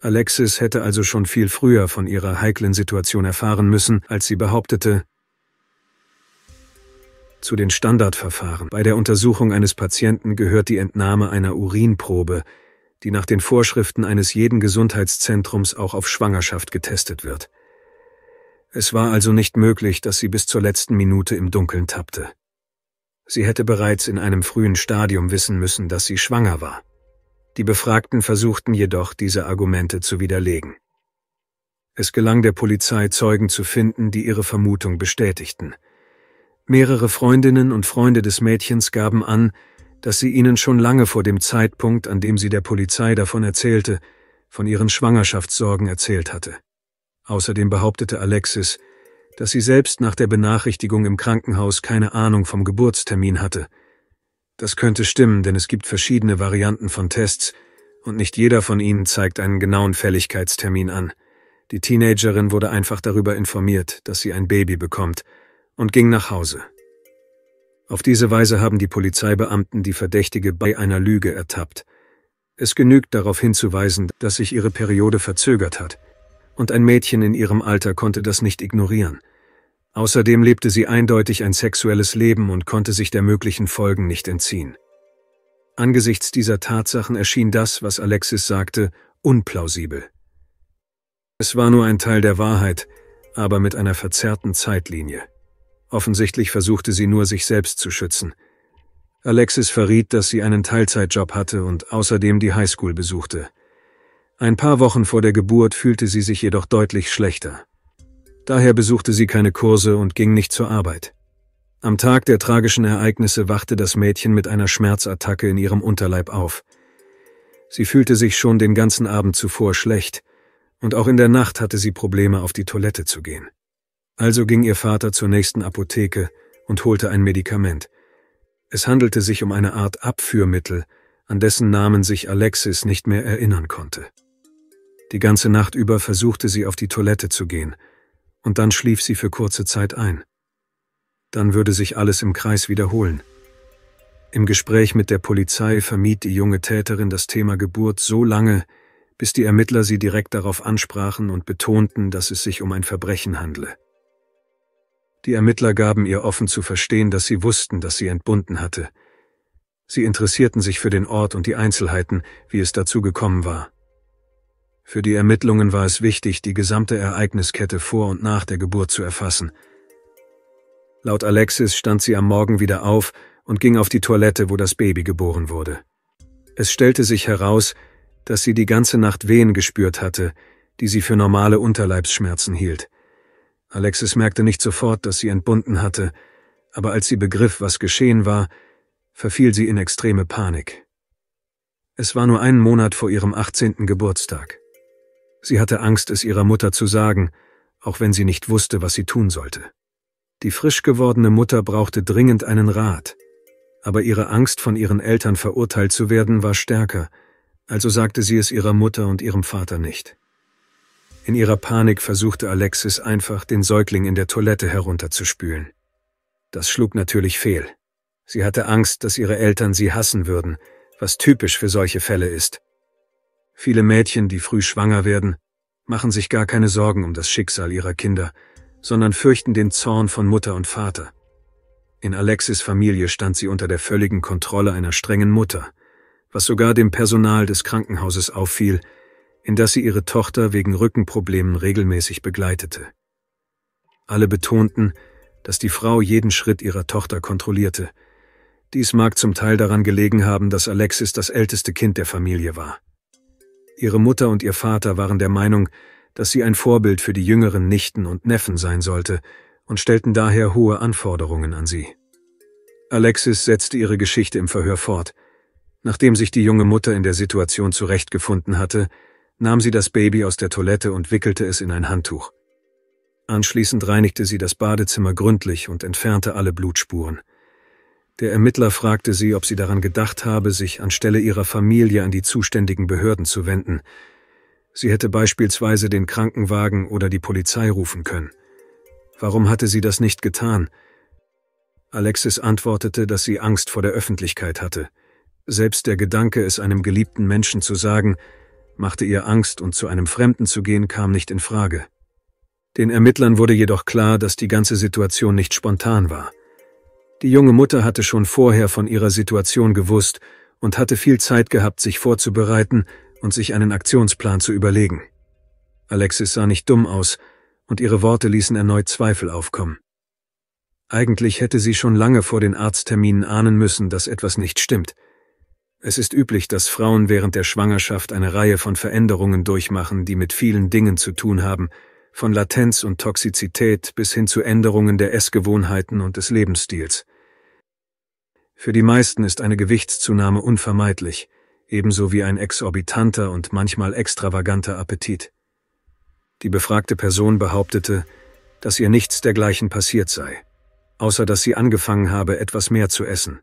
Alexis hätte also schon viel früher von ihrer heiklen Situation erfahren müssen, als sie behauptete, zu den Standardverfahren bei der Untersuchung eines Patienten gehört die Entnahme einer Urinprobe, die nach den Vorschriften eines jeden Gesundheitszentrums auch auf Schwangerschaft getestet wird. Es war also nicht möglich, dass sie bis zur letzten Minute im Dunkeln tappte. Sie hätte bereits in einem frühen Stadium wissen müssen, dass sie schwanger war. Die Befragten versuchten jedoch, diese Argumente zu widerlegen. Es gelang der Polizei, Zeugen zu finden, die ihre Vermutung bestätigten. Mehrere Freundinnen und Freunde des Mädchens gaben an, dass sie ihnen schon lange vor dem Zeitpunkt, an dem sie der Polizei davon erzählte, von ihren Schwangerschaftssorgen erzählt hatte. Außerdem behauptete Alexis, dass sie selbst nach der Benachrichtigung im Krankenhaus keine Ahnung vom Geburtstermin hatte. Das könnte stimmen, denn es gibt verschiedene Varianten von Tests, und nicht jeder von ihnen zeigt einen genauen Fälligkeitstermin an. Die Teenagerin wurde einfach darüber informiert, dass sie ein Baby bekommt, und ging nach Hause. Auf diese Weise haben die Polizeibeamten die Verdächtige bei einer Lüge ertappt. Es genügt darauf hinzuweisen, dass sich ihre Periode verzögert hat, und ein Mädchen in ihrem Alter konnte das nicht ignorieren. Außerdem lebte sie eindeutig ein sexuelles Leben und konnte sich der möglichen Folgen nicht entziehen. Angesichts dieser Tatsachen erschien das, was Alexis sagte, unplausibel. Es war nur ein Teil der Wahrheit, aber mit einer verzerrten Zeitlinie. Offensichtlich versuchte sie nur, sich selbst zu schützen. Alexis verriet, dass sie einen Teilzeitjob hatte und außerdem die Highschool besuchte. Ein paar Wochen vor der Geburt fühlte sie sich jedoch deutlich schlechter. Daher besuchte sie keine Kurse und ging nicht zur Arbeit. Am Tag der tragischen Ereignisse wachte das Mädchen mit einer Schmerzattacke in ihrem Unterleib auf. Sie fühlte sich schon den ganzen Abend zuvor schlecht, und auch in der Nacht hatte sie Probleme, auf die Toilette zu gehen. Also ging ihr Vater zur nächsten Apotheke und holte ein Medikament. Es handelte sich um eine Art Abführmittel, an dessen Namen sich Alexis nicht mehr erinnern konnte. Die ganze Nacht über versuchte sie auf die Toilette zu gehen, und dann schlief sie für kurze Zeit ein. Dann würde sich alles im Kreis wiederholen. Im Gespräch mit der Polizei vermied die junge Täterin das Thema Geburt so lange, bis die Ermittler sie direkt darauf ansprachen und betonten, dass es sich um ein Verbrechen handle. Die Ermittler gaben ihr offen zu verstehen, dass sie wussten, dass sie entbunden hatte. Sie interessierten sich für den Ort und die Einzelheiten, wie es dazu gekommen war. Für die Ermittlungen war es wichtig, die gesamte Ereigniskette vor und nach der Geburt zu erfassen. Laut Alexis stand sie am Morgen wieder auf und ging auf die Toilette, wo das Baby geboren wurde. Es stellte sich heraus, dass sie die ganze Nacht Wehen gespürt hatte, die sie für normale Unterleibsschmerzen hielt. Alexis merkte nicht sofort, dass sie entbunden hatte, aber als sie begriff, was geschehen war, verfiel sie in extreme Panik. Es war nur einen Monat vor ihrem 18. Geburtstag. Sie hatte Angst, es ihrer Mutter zu sagen, auch wenn sie nicht wusste, was sie tun sollte. Die frisch gewordene Mutter brauchte dringend einen Rat, aber ihre Angst, von ihren Eltern verurteilt zu werden, war stärker, also sagte sie es ihrer Mutter und ihrem Vater nicht. In ihrer Panik versuchte Alexis einfach, den Säugling in der Toilette herunterzuspülen. Das schlug natürlich fehl. Sie hatte Angst, dass ihre Eltern sie hassen würden, was typisch für solche Fälle ist. Viele Mädchen, die früh schwanger werden, machen sich gar keine Sorgen um das Schicksal ihrer Kinder, sondern fürchten den Zorn von Mutter und Vater. In Alexis Familie stand sie unter der völligen Kontrolle einer strengen Mutter, was sogar dem Personal des Krankenhauses auffiel, in das sie ihre Tochter wegen Rückenproblemen regelmäßig begleitete. Alle betonten, dass die Frau jeden Schritt ihrer Tochter kontrollierte. Dies mag zum Teil daran gelegen haben, dass Alexis das älteste Kind der Familie war. Ihre Mutter und ihr Vater waren der Meinung, dass sie ein Vorbild für die jüngeren Nichten und Neffen sein sollte und stellten daher hohe Anforderungen an sie. Alexis setzte ihre Geschichte im Verhör fort. Nachdem sich die junge Mutter in der Situation zurechtgefunden hatte, nahm sie das Baby aus der Toilette und wickelte es in ein Handtuch. Anschließend reinigte sie das Badezimmer gründlich und entfernte alle Blutspuren. Der Ermittler fragte sie, ob sie daran gedacht habe, sich anstelle ihrer Familie an die zuständigen Behörden zu wenden. Sie hätte beispielsweise den Krankenwagen oder die Polizei rufen können. Warum hatte sie das nicht getan? Alexis antwortete, dass sie Angst vor der Öffentlichkeit hatte. Selbst der Gedanke, es einem geliebten Menschen zu sagen, machte ihr Angst und zu einem Fremden zu gehen kam nicht in Frage. Den Ermittlern wurde jedoch klar, dass die ganze Situation nicht spontan war. Die junge Mutter hatte schon vorher von ihrer Situation gewusst und hatte viel Zeit gehabt, sich vorzubereiten und sich einen Aktionsplan zu überlegen. Alexis sah nicht dumm aus, und ihre Worte ließen erneut Zweifel aufkommen. Eigentlich hätte sie schon lange vor den Arztterminen ahnen müssen, dass etwas nicht stimmt – es ist üblich, dass Frauen während der Schwangerschaft eine Reihe von Veränderungen durchmachen, die mit vielen Dingen zu tun haben, von Latenz und Toxizität bis hin zu Änderungen der Essgewohnheiten und des Lebensstils. Für die meisten ist eine Gewichtszunahme unvermeidlich, ebenso wie ein exorbitanter und manchmal extravaganter Appetit. Die befragte Person behauptete, dass ihr nichts dergleichen passiert sei, außer dass sie angefangen habe, etwas mehr zu essen.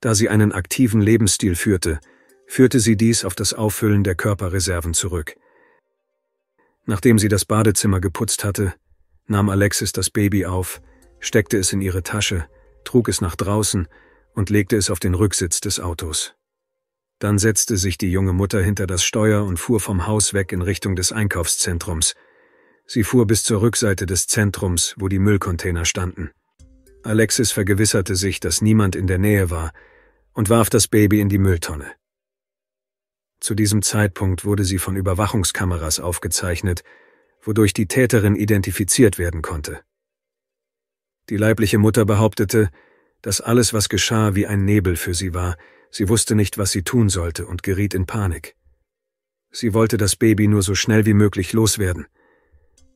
Da sie einen aktiven Lebensstil führte, führte sie dies auf das Auffüllen der Körperreserven zurück. Nachdem sie das Badezimmer geputzt hatte, nahm Alexis das Baby auf, steckte es in ihre Tasche, trug es nach draußen und legte es auf den Rücksitz des Autos. Dann setzte sich die junge Mutter hinter das Steuer und fuhr vom Haus weg in Richtung des Einkaufszentrums. Sie fuhr bis zur Rückseite des Zentrums, wo die Müllcontainer standen. Alexis vergewisserte sich, dass niemand in der Nähe war, und warf das Baby in die Mülltonne. Zu diesem Zeitpunkt wurde sie von Überwachungskameras aufgezeichnet, wodurch die Täterin identifiziert werden konnte. Die leibliche Mutter behauptete, dass alles, was geschah, wie ein Nebel für sie war, sie wusste nicht, was sie tun sollte und geriet in Panik. Sie wollte das Baby nur so schnell wie möglich loswerden.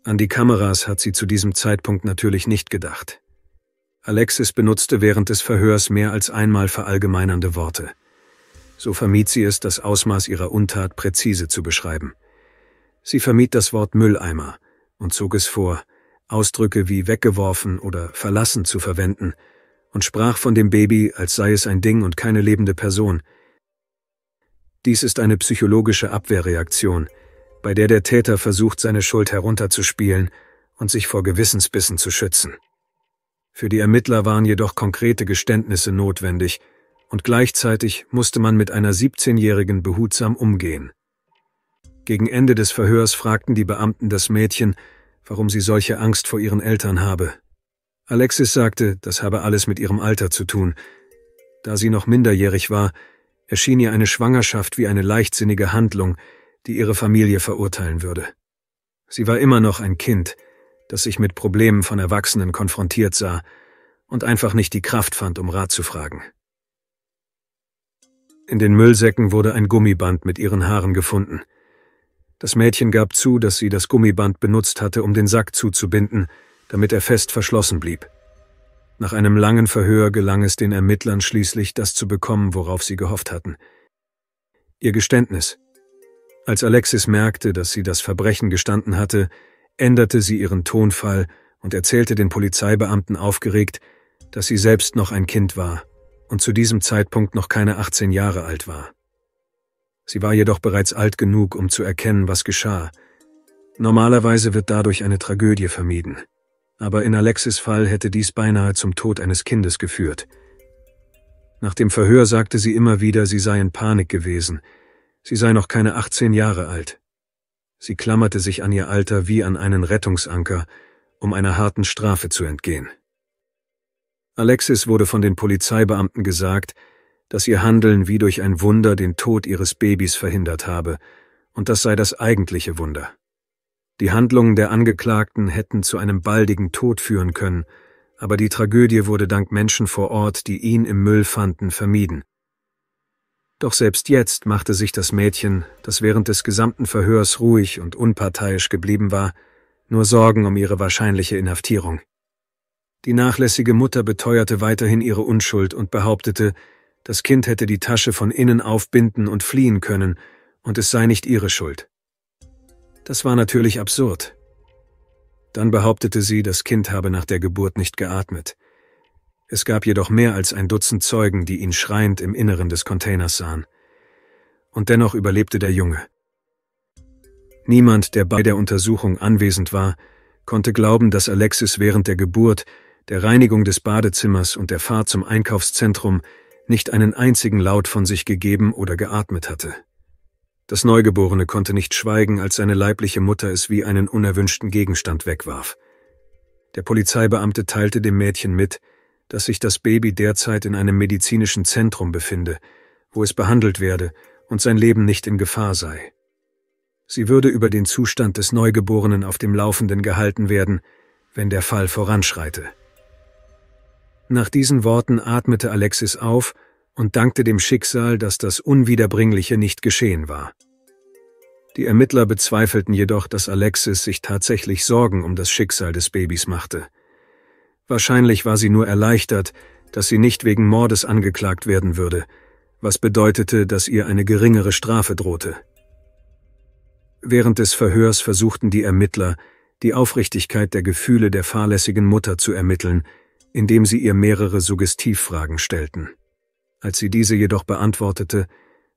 An die Kameras hat sie zu diesem Zeitpunkt natürlich nicht gedacht. Alexis benutzte während des Verhörs mehr als einmal verallgemeinernde Worte. So vermied sie es, das Ausmaß ihrer Untat präzise zu beschreiben. Sie vermied das Wort Mülleimer und zog es vor, Ausdrücke wie weggeworfen oder verlassen zu verwenden, und sprach von dem Baby, als sei es ein Ding und keine lebende Person. Dies ist eine psychologische Abwehrreaktion, bei der der Täter versucht, seine Schuld herunterzuspielen und sich vor Gewissensbissen zu schützen. Für die Ermittler waren jedoch konkrete Geständnisse notwendig, und gleichzeitig musste man mit einer 17-Jährigen behutsam umgehen. Gegen Ende des Verhörs fragten die Beamten das Mädchen, warum sie solche Angst vor ihren Eltern habe. Alexis sagte, das habe alles mit ihrem Alter zu tun. Da sie noch minderjährig war, erschien ihr eine Schwangerschaft wie eine leichtsinnige Handlung, die ihre Familie verurteilen würde. Sie war immer noch ein Kind, dass ich mit Problemen von Erwachsenen konfrontiert sah und einfach nicht die Kraft fand, um Rat zu fragen. In den Müllsäcken wurde ein Gummiband mit ihren Haaren gefunden. Das Mädchen gab zu, dass sie das Gummiband benutzt hatte, um den Sack zuzubinden, damit er fest verschlossen blieb. Nach einem langen Verhör gelang es den Ermittlern schließlich, das zu bekommen, worauf sie gehofft hatten. Ihr Geständnis. Als Alexis merkte, dass sie das Verbrechen gestanden hatte, änderte sie ihren Tonfall und erzählte den Polizeibeamten aufgeregt, dass sie selbst noch ein Kind war und zu diesem Zeitpunkt noch keine 18 Jahre alt war. Sie war jedoch bereits alt genug, um zu erkennen, was geschah. Normalerweise wird dadurch eine Tragödie vermieden, aber in Alexis Fall hätte dies beinahe zum Tod eines Kindes geführt. Nach dem Verhör sagte sie immer wieder, sie sei in Panik gewesen, sie sei noch keine 18 Jahre alt, Sie klammerte sich an ihr Alter wie an einen Rettungsanker, um einer harten Strafe zu entgehen. Alexis wurde von den Polizeibeamten gesagt, dass ihr Handeln wie durch ein Wunder den Tod ihres Babys verhindert habe, und das sei das eigentliche Wunder. Die Handlungen der Angeklagten hätten zu einem baldigen Tod führen können, aber die Tragödie wurde dank Menschen vor Ort, die ihn im Müll fanden, vermieden. Doch selbst jetzt machte sich das Mädchen, das während des gesamten Verhörs ruhig und unparteiisch geblieben war, nur Sorgen um ihre wahrscheinliche Inhaftierung. Die nachlässige Mutter beteuerte weiterhin ihre Unschuld und behauptete, das Kind hätte die Tasche von innen aufbinden und fliehen können, und es sei nicht ihre Schuld. Das war natürlich absurd. Dann behauptete sie, das Kind habe nach der Geburt nicht geatmet. Es gab jedoch mehr als ein Dutzend Zeugen, die ihn schreiend im Inneren des Containers sahen. Und dennoch überlebte der Junge. Niemand, der bei der Untersuchung anwesend war, konnte glauben, dass Alexis während der Geburt, der Reinigung des Badezimmers und der Fahrt zum Einkaufszentrum nicht einen einzigen Laut von sich gegeben oder geatmet hatte. Das Neugeborene konnte nicht schweigen, als seine leibliche Mutter es wie einen unerwünschten Gegenstand wegwarf. Der Polizeibeamte teilte dem Mädchen mit, dass sich das Baby derzeit in einem medizinischen Zentrum befinde, wo es behandelt werde und sein Leben nicht in Gefahr sei. Sie würde über den Zustand des Neugeborenen auf dem Laufenden gehalten werden, wenn der Fall voranschreite. Nach diesen Worten atmete Alexis auf und dankte dem Schicksal, dass das Unwiederbringliche nicht geschehen war. Die Ermittler bezweifelten jedoch, dass Alexis sich tatsächlich Sorgen um das Schicksal des Babys machte. Wahrscheinlich war sie nur erleichtert, dass sie nicht wegen Mordes angeklagt werden würde, was bedeutete, dass ihr eine geringere Strafe drohte. Während des Verhörs versuchten die Ermittler, die Aufrichtigkeit der Gefühle der fahrlässigen Mutter zu ermitteln, indem sie ihr mehrere Suggestivfragen stellten. Als sie diese jedoch beantwortete,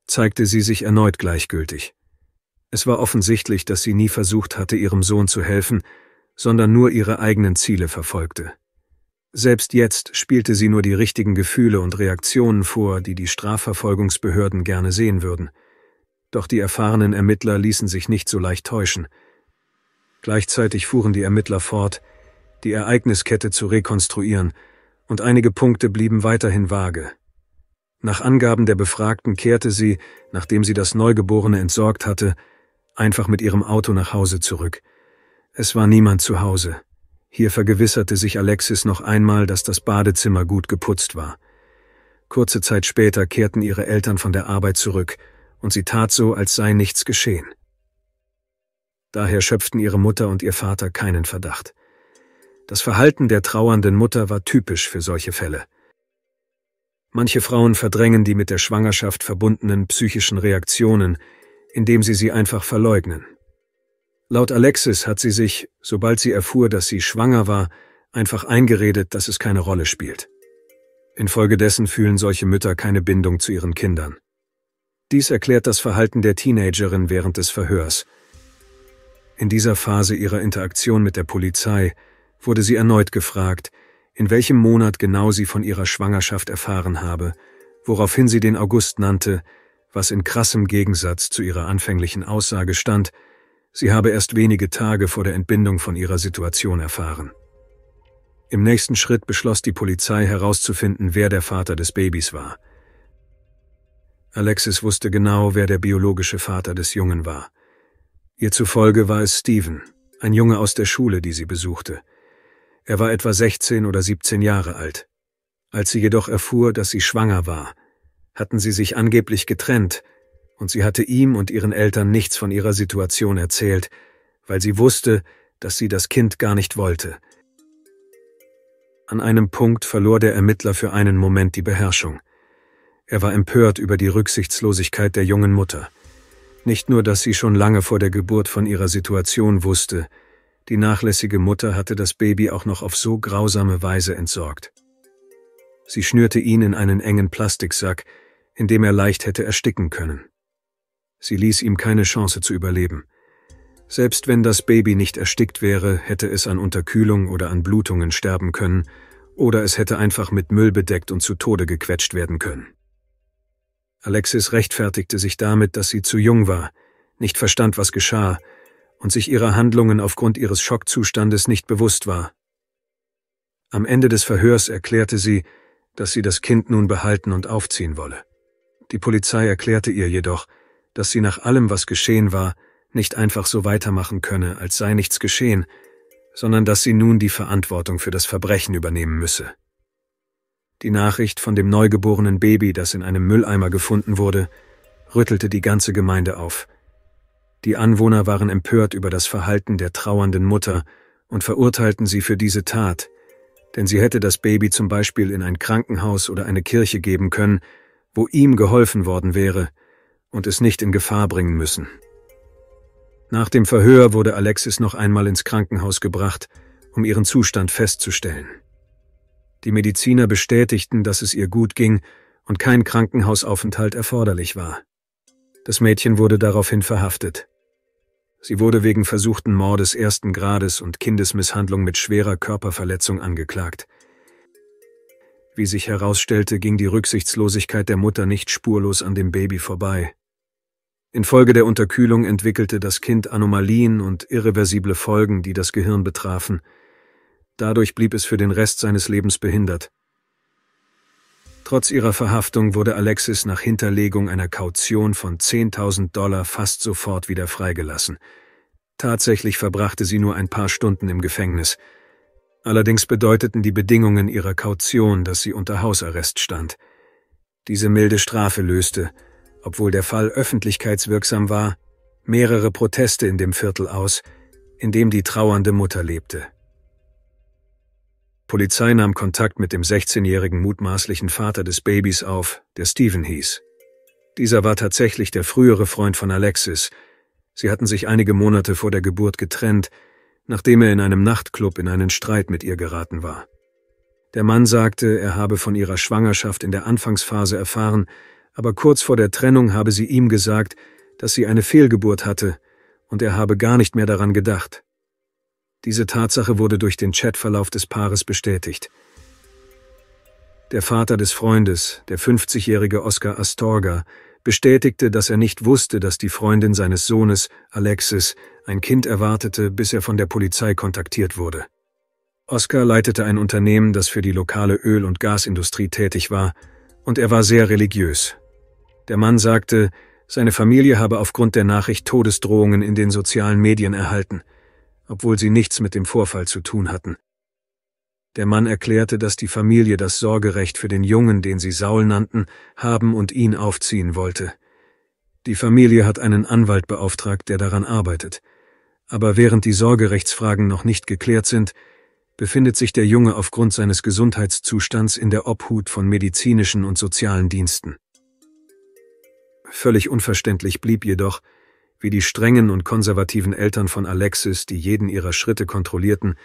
zeigte sie sich erneut gleichgültig. Es war offensichtlich, dass sie nie versucht hatte, ihrem Sohn zu helfen, sondern nur ihre eigenen Ziele verfolgte. Selbst jetzt spielte sie nur die richtigen Gefühle und Reaktionen vor, die die Strafverfolgungsbehörden gerne sehen würden. Doch die erfahrenen Ermittler ließen sich nicht so leicht täuschen. Gleichzeitig fuhren die Ermittler fort, die Ereigniskette zu rekonstruieren, und einige Punkte blieben weiterhin vage. Nach Angaben der Befragten kehrte sie, nachdem sie das Neugeborene entsorgt hatte, einfach mit ihrem Auto nach Hause zurück. Es war niemand zu Hause. Hier vergewisserte sich Alexis noch einmal, dass das Badezimmer gut geputzt war. Kurze Zeit später kehrten ihre Eltern von der Arbeit zurück, und sie tat so, als sei nichts geschehen. Daher schöpften ihre Mutter und ihr Vater keinen Verdacht. Das Verhalten der trauernden Mutter war typisch für solche Fälle. Manche Frauen verdrängen die mit der Schwangerschaft verbundenen psychischen Reaktionen, indem sie sie einfach verleugnen. Laut Alexis hat sie sich, sobald sie erfuhr, dass sie schwanger war, einfach eingeredet, dass es keine Rolle spielt. Infolgedessen fühlen solche Mütter keine Bindung zu ihren Kindern. Dies erklärt das Verhalten der Teenagerin während des Verhörs. In dieser Phase ihrer Interaktion mit der Polizei wurde sie erneut gefragt, in welchem Monat genau sie von ihrer Schwangerschaft erfahren habe, woraufhin sie den August nannte, was in krassem Gegensatz zu ihrer anfänglichen Aussage stand, Sie habe erst wenige Tage vor der Entbindung von ihrer Situation erfahren. Im nächsten Schritt beschloss die Polizei herauszufinden, wer der Vater des Babys war. Alexis wusste genau, wer der biologische Vater des Jungen war. Ihr zufolge war es Stephen, ein Junge aus der Schule, die sie besuchte. Er war etwa 16 oder 17 Jahre alt. Als sie jedoch erfuhr, dass sie schwanger war, hatten sie sich angeblich getrennt, und sie hatte ihm und ihren Eltern nichts von ihrer Situation erzählt, weil sie wusste, dass sie das Kind gar nicht wollte. An einem Punkt verlor der Ermittler für einen Moment die Beherrschung. Er war empört über die Rücksichtslosigkeit der jungen Mutter. Nicht nur, dass sie schon lange vor der Geburt von ihrer Situation wusste, die nachlässige Mutter hatte das Baby auch noch auf so grausame Weise entsorgt. Sie schnürte ihn in einen engen Plastiksack, in dem er leicht hätte ersticken können. Sie ließ ihm keine Chance zu überleben. Selbst wenn das Baby nicht erstickt wäre, hätte es an Unterkühlung oder an Blutungen sterben können, oder es hätte einfach mit Müll bedeckt und zu Tode gequetscht werden können. Alexis rechtfertigte sich damit, dass sie zu jung war, nicht verstand, was geschah, und sich ihrer Handlungen aufgrund ihres Schockzustandes nicht bewusst war. Am Ende des Verhörs erklärte sie, dass sie das Kind nun behalten und aufziehen wolle. Die Polizei erklärte ihr jedoch, dass sie nach allem, was geschehen war, nicht einfach so weitermachen könne, als sei nichts geschehen, sondern dass sie nun die Verantwortung für das Verbrechen übernehmen müsse. Die Nachricht von dem neugeborenen Baby, das in einem Mülleimer gefunden wurde, rüttelte die ganze Gemeinde auf. Die Anwohner waren empört über das Verhalten der trauernden Mutter und verurteilten sie für diese Tat, denn sie hätte das Baby zum Beispiel in ein Krankenhaus oder eine Kirche geben können, wo ihm geholfen worden wäre, und es nicht in Gefahr bringen müssen. Nach dem Verhör wurde Alexis noch einmal ins Krankenhaus gebracht, um ihren Zustand festzustellen. Die Mediziner bestätigten, dass es ihr gut ging und kein Krankenhausaufenthalt erforderlich war. Das Mädchen wurde daraufhin verhaftet. Sie wurde wegen versuchten Mordes ersten Grades und Kindesmisshandlung mit schwerer Körperverletzung angeklagt. Wie sich herausstellte, ging die Rücksichtslosigkeit der Mutter nicht spurlos an dem Baby vorbei. Infolge der Unterkühlung entwickelte das Kind Anomalien und irreversible Folgen, die das Gehirn betrafen. Dadurch blieb es für den Rest seines Lebens behindert. Trotz ihrer Verhaftung wurde Alexis nach Hinterlegung einer Kaution von 10.000 Dollar fast sofort wieder freigelassen. Tatsächlich verbrachte sie nur ein paar Stunden im Gefängnis – Allerdings bedeuteten die Bedingungen ihrer Kaution, dass sie unter Hausarrest stand. Diese milde Strafe löste, obwohl der Fall öffentlichkeitswirksam war, mehrere Proteste in dem Viertel aus, in dem die trauernde Mutter lebte. Polizei nahm Kontakt mit dem 16-jährigen mutmaßlichen Vater des Babys auf, der Steven hieß. Dieser war tatsächlich der frühere Freund von Alexis. Sie hatten sich einige Monate vor der Geburt getrennt, nachdem er in einem Nachtclub in einen Streit mit ihr geraten war. Der Mann sagte, er habe von ihrer Schwangerschaft in der Anfangsphase erfahren, aber kurz vor der Trennung habe sie ihm gesagt, dass sie eine Fehlgeburt hatte, und er habe gar nicht mehr daran gedacht. Diese Tatsache wurde durch den Chatverlauf des Paares bestätigt. Der Vater des Freundes, der 50-jährige Oscar Astorga, bestätigte, dass er nicht wusste, dass die Freundin seines Sohnes, Alexis, ein Kind erwartete, bis er von der Polizei kontaktiert wurde. Oscar leitete ein Unternehmen, das für die lokale Öl- und Gasindustrie tätig war, und er war sehr religiös. Der Mann sagte, seine Familie habe aufgrund der Nachricht Todesdrohungen in den sozialen Medien erhalten, obwohl sie nichts mit dem Vorfall zu tun hatten. Der Mann erklärte, dass die Familie das Sorgerecht für den Jungen, den sie Saul nannten, haben und ihn aufziehen wollte. Die Familie hat einen Anwalt beauftragt, der daran arbeitet. Aber während die Sorgerechtsfragen noch nicht geklärt sind, befindet sich der Junge aufgrund seines Gesundheitszustands in der Obhut von medizinischen und sozialen Diensten. Völlig unverständlich blieb jedoch, wie die strengen und konservativen Eltern von Alexis, die jeden ihrer Schritte kontrollierten,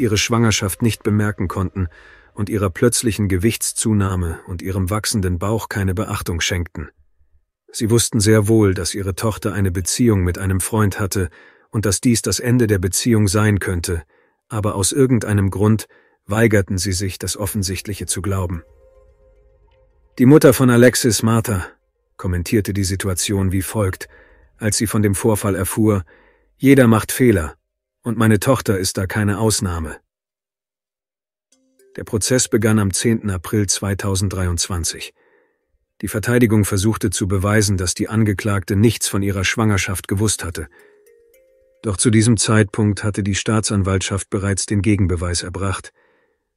ihre Schwangerschaft nicht bemerken konnten und ihrer plötzlichen Gewichtszunahme und ihrem wachsenden Bauch keine Beachtung schenkten. Sie wussten sehr wohl, dass ihre Tochter eine Beziehung mit einem Freund hatte und dass dies das Ende der Beziehung sein könnte, aber aus irgendeinem Grund weigerten sie sich, das Offensichtliche zu glauben. Die Mutter von Alexis, Martha, kommentierte die Situation wie folgt, als sie von dem Vorfall erfuhr, jeder macht Fehler, und meine Tochter ist da keine Ausnahme. Der Prozess begann am 10. April 2023. Die Verteidigung versuchte zu beweisen, dass die Angeklagte nichts von ihrer Schwangerschaft gewusst hatte. Doch zu diesem Zeitpunkt hatte die Staatsanwaltschaft bereits den Gegenbeweis erbracht,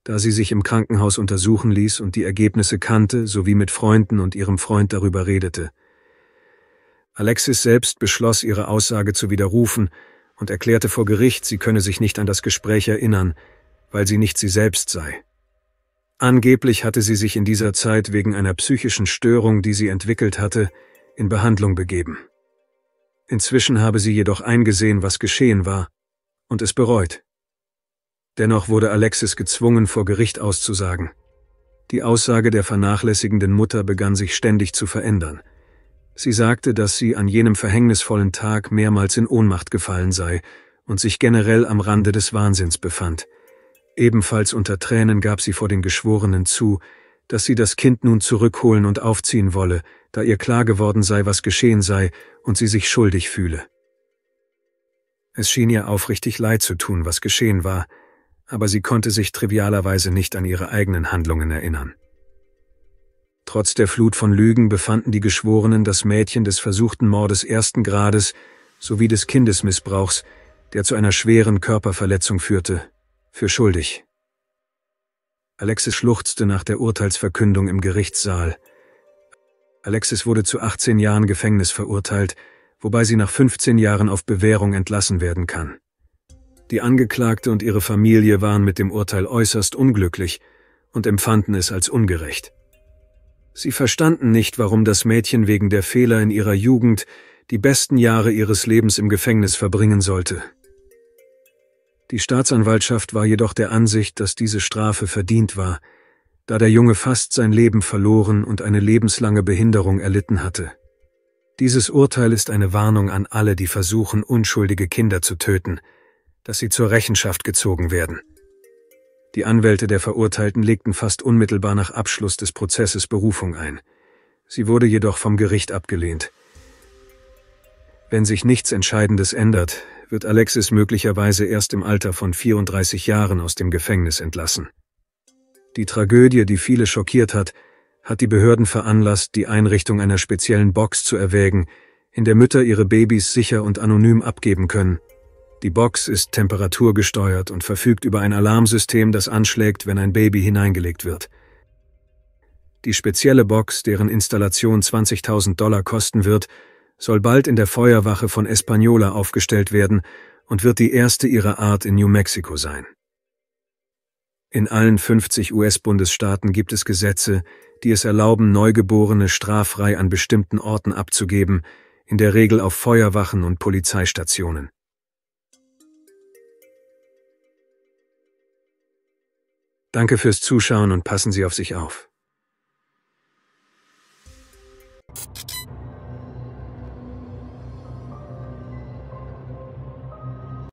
da sie sich im Krankenhaus untersuchen ließ und die Ergebnisse kannte, sowie mit Freunden und ihrem Freund darüber redete. Alexis selbst beschloss, ihre Aussage zu widerrufen, und erklärte vor Gericht, sie könne sich nicht an das Gespräch erinnern, weil sie nicht sie selbst sei. Angeblich hatte sie sich in dieser Zeit wegen einer psychischen Störung, die sie entwickelt hatte, in Behandlung begeben. Inzwischen habe sie jedoch eingesehen, was geschehen war, und es bereut. Dennoch wurde Alexis gezwungen, vor Gericht auszusagen. Die Aussage der vernachlässigenden Mutter begann sich ständig zu verändern – Sie sagte, dass sie an jenem verhängnisvollen Tag mehrmals in Ohnmacht gefallen sei und sich generell am Rande des Wahnsinns befand. Ebenfalls unter Tränen gab sie vor den Geschworenen zu, dass sie das Kind nun zurückholen und aufziehen wolle, da ihr klar geworden sei, was geschehen sei und sie sich schuldig fühle. Es schien ihr aufrichtig leid zu tun, was geschehen war, aber sie konnte sich trivialerweise nicht an ihre eigenen Handlungen erinnern. Trotz der Flut von Lügen befanden die Geschworenen das Mädchen des versuchten Mordes ersten Grades sowie des Kindesmissbrauchs, der zu einer schweren Körperverletzung führte, für schuldig. Alexis schluchzte nach der Urteilsverkündung im Gerichtssaal. Alexis wurde zu 18 Jahren Gefängnis verurteilt, wobei sie nach 15 Jahren auf Bewährung entlassen werden kann. Die Angeklagte und ihre Familie waren mit dem Urteil äußerst unglücklich und empfanden es als ungerecht. Sie verstanden nicht, warum das Mädchen wegen der Fehler in ihrer Jugend die besten Jahre ihres Lebens im Gefängnis verbringen sollte. Die Staatsanwaltschaft war jedoch der Ansicht, dass diese Strafe verdient war, da der Junge fast sein Leben verloren und eine lebenslange Behinderung erlitten hatte. Dieses Urteil ist eine Warnung an alle, die versuchen, unschuldige Kinder zu töten, dass sie zur Rechenschaft gezogen werden. Die Anwälte der Verurteilten legten fast unmittelbar nach Abschluss des Prozesses Berufung ein. Sie wurde jedoch vom Gericht abgelehnt. Wenn sich nichts Entscheidendes ändert, wird Alexis möglicherweise erst im Alter von 34 Jahren aus dem Gefängnis entlassen. Die Tragödie, die viele schockiert hat, hat die Behörden veranlasst, die Einrichtung einer speziellen Box zu erwägen, in der Mütter ihre Babys sicher und anonym abgeben können. Die Box ist temperaturgesteuert und verfügt über ein Alarmsystem, das anschlägt, wenn ein Baby hineingelegt wird. Die spezielle Box, deren Installation 20.000 Dollar kosten wird, soll bald in der Feuerwache von Española aufgestellt werden und wird die erste ihrer Art in New Mexico sein. In allen 50 US-Bundesstaaten gibt es Gesetze, die es erlauben, Neugeborene straffrei an bestimmten Orten abzugeben, in der Regel auf Feuerwachen und Polizeistationen. Danke fürs Zuschauen und passen Sie auf sich auf.